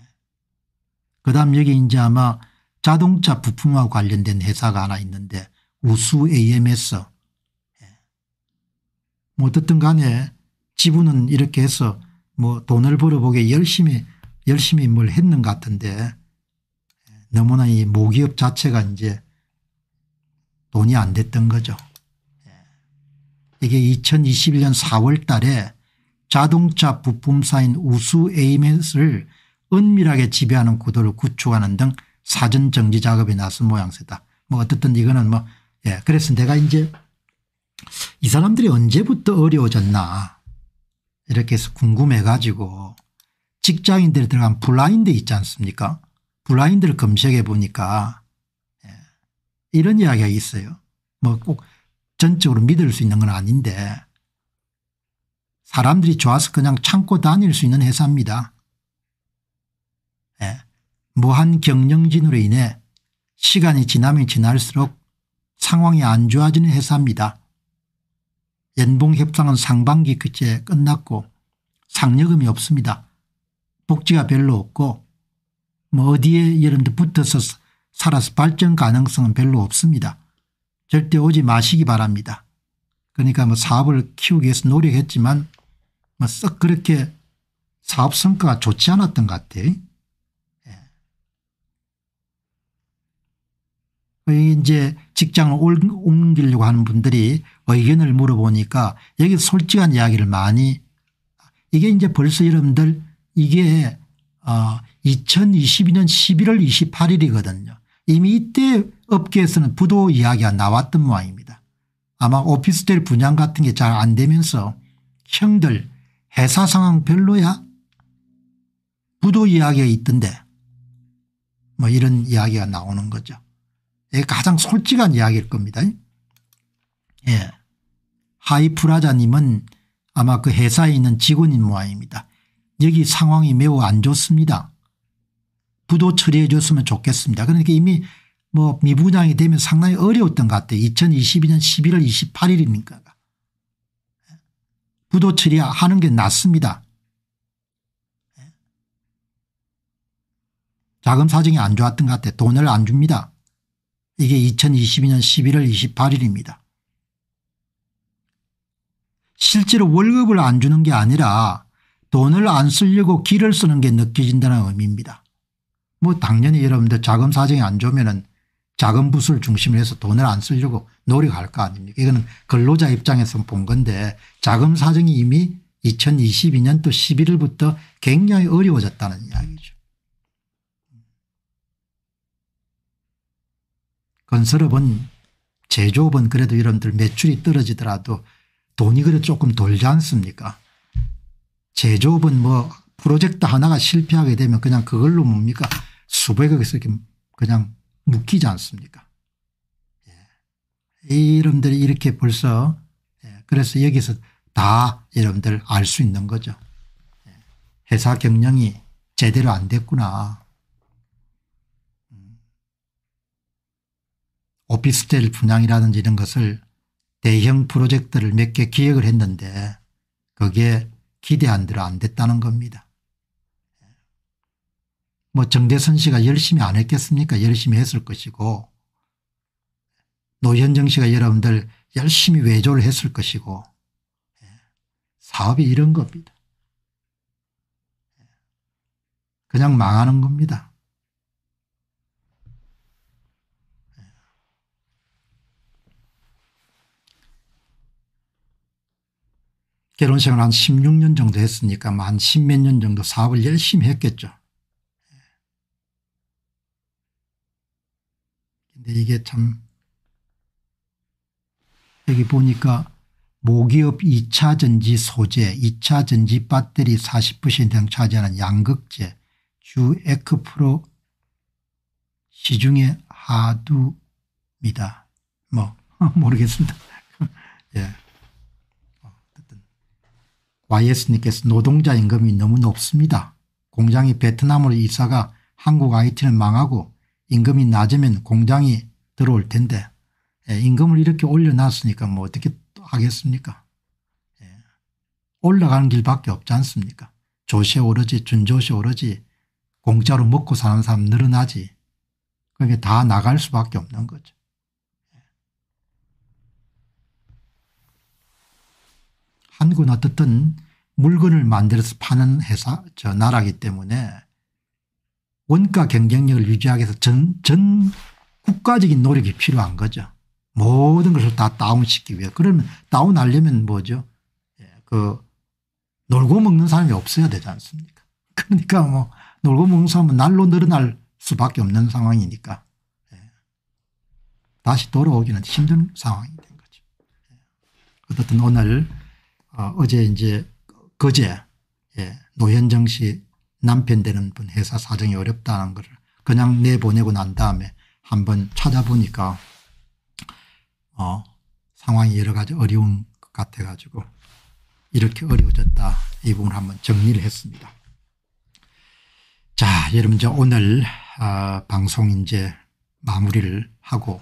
그다음 여기 이제 아마 자동차 부품하고 관련된 회사가 하나 있는데 우수 AMS 뭐 어떻든 간에 지분은 이렇게 해서 뭐 돈을 벌어보게 열심히 열심히 뭘 했는 것 같은데 너무나 이 모기업 자체가 이제 돈이 안 됐던 거죠. 예. 이게 2021년 4월 달에 자동차 부품사인 우수 에이멧을 은밀하게 지배하는 구도를 구축하는 등 사전 정지 작업이 나선 모양새다. 뭐 어떻든 이거는 뭐 예. 그래서 내가 이제 이 사람들이 언제부터 어려워졌나 이렇게 해서 궁금해 가지고 직장인들이 들어간 블라인드 있지 않습니까 블라인드를 검색해 보니까 예, 이런 이야기가 있어요. 뭐 꼭 전적으로 믿을 수 있는 건 아닌데 사람들이 좋아서 그냥 참고 다닐 수 있는 회사입니다. 예. 무한 경영진으로 인해 시간이 지나면 지날수록 상황이 안 좋아지는 회사입니다. 연봉 협상은 상반기 끝에 끝났고 상여금이 없습니다. 복지가 별로 없고 뭐 어디에 여러분들 붙어서 살아서 발전 가능성은 별로 없습니다. 절대 오지 마시기 바랍니다. 그러니까 뭐 사업을 키우기 위해서 노력했지만 뭐 썩 그렇게 사업 성과가 좋지 않았던 것 같아요. 이제 직장을 옮기려고 하는 분들이 의견을 물어보니까 여기 솔직한 이야기를 많이 이게 이제 벌써 여러분들 이게 어 2022년 11월 28일이거든요. 이미 이때 업계에서는 부도 이야기가 나왔던 모양입니다. 아마 오피스텔 분양 같은 게 잘 안 되면서 형들 회사 상황 별로야 부도 이야기가 있던데 뭐 이런 이야기가 나오는 거죠. 예, 가장 솔직한 이야기일 겁니다. 예. 하이프라자님은 아마 그 회사에 있는 직원인 모양입니다. 여기 상황이 매우 안 좋습니다. 부도 처리해 줬으면 좋겠습니다. 그러니까 이미 뭐 미분양이 되면 상당히 어려웠던 것 같아요. 2022년 11월 28일이니까. 부도 처리하는 게 낫습니다. 자금 사정이 안 좋았던 것 같아요. 돈을 안 줍니다. 이게 2022년 11월 28일입니다. 실제로 월급을 안 주는 게 아니라 돈을 안 쓰려고 길을 쓰는 게 느껴진다는 의미입니다. 뭐 당연히 여러분들 자금 사정이 안 좋으면 자금 부수를 중심으로 해서 돈을 안 쓰려고 노력할 거 아닙니까 이거는 근로자 입장에서 본 건데 자금 사정이 이미 2022년도 11일부터 굉장히 어려워졌다는 이야기 건설업은 제조업은 그래도 여러분들 매출이 떨어지더라도 돈이 그래도 조금 돌지 않습니까 제조업은 뭐 프로젝트 하나가 실패하게 되면 그냥 그걸로 뭡니까 수백억에서 그냥 묶이지 않습니까 예. 이름들이 이렇게 벌써 예, 그래서 여기서 다 여러분들 알 수 있는 거죠. 예. 회사 경영이 제대로 안 됐구나. 오피스텔 분양이라든지 이런 것을 대형 프로젝트를 몇 개 기획을 했는데 그게 기대한 대로 안 됐다는 겁니다. 뭐 정대선 씨가 열심히 안 했겠습니까 열심히 했을 것이고 노현정 씨가 여러분들 열심히 외조를 했을 것이고 사업이 이런 겁니다. 그냥 망하는 겁니다. 결혼생활 한 16년 정도 했으니까 만 뭐 십몇 년 정도 사업을 열심히 했겠죠. 근데 이게 참 여기 보니까 모기업 2차 전지 소재 2차 전지 배터리 40% 이상 차지하는 양극재 주 에크프로 시중의 하두입니다. 뭐 *laughs* 모르겠습니다. *laughs* 예. ys님께서 노동자 임금이 너무 높습니다. 공장이 베트남으로 이사가 한국 IT는 망하고 임금이 낮으면 공장이 들어올 텐데 예, 임금을 이렇게 올려놨으니까 뭐 어떻게 하겠습니까 예. 올라가는 길밖에 없지 않습니까 조세 오르지 준조세 오르지 공짜로 먹고 사는 사람 늘어나지 그게 다 나갈 수밖에 없는 거죠. 한군 어떻든 물건을 만들어서 파는 회사 저 나라기 때문에 원가 경쟁력을 유지하기 위해서 전, 전 국가적인 노력이 필요한 거죠. 모든 것을 다 다운시키기 위해. 그러면 다운하려면 뭐죠? 예, 그 놀고 먹는 사람이 없어야 되지 않습니까? *laughs* 그러니까 뭐 놀고 먹는 사람은 날로 늘어날 수밖에 없는 상황이니까 예. 다시 돌아오기는 힘든 상황이 된 거죠. 예. 어쨌든 오늘 어, 어제 이제 그제 예, 노현정 씨 남편 되는 분 회사 사정이 어렵다는 걸 그냥 내보내고 난 다음에 한번 찾아보니까 어 상황이 여러 가지 어려운 것 같아 가지고 이렇게 어려워졌다 이 부분을 한번 정리를 했습니다. 자 여러분 이제 오늘 어, 방송 이제 마무리를 하고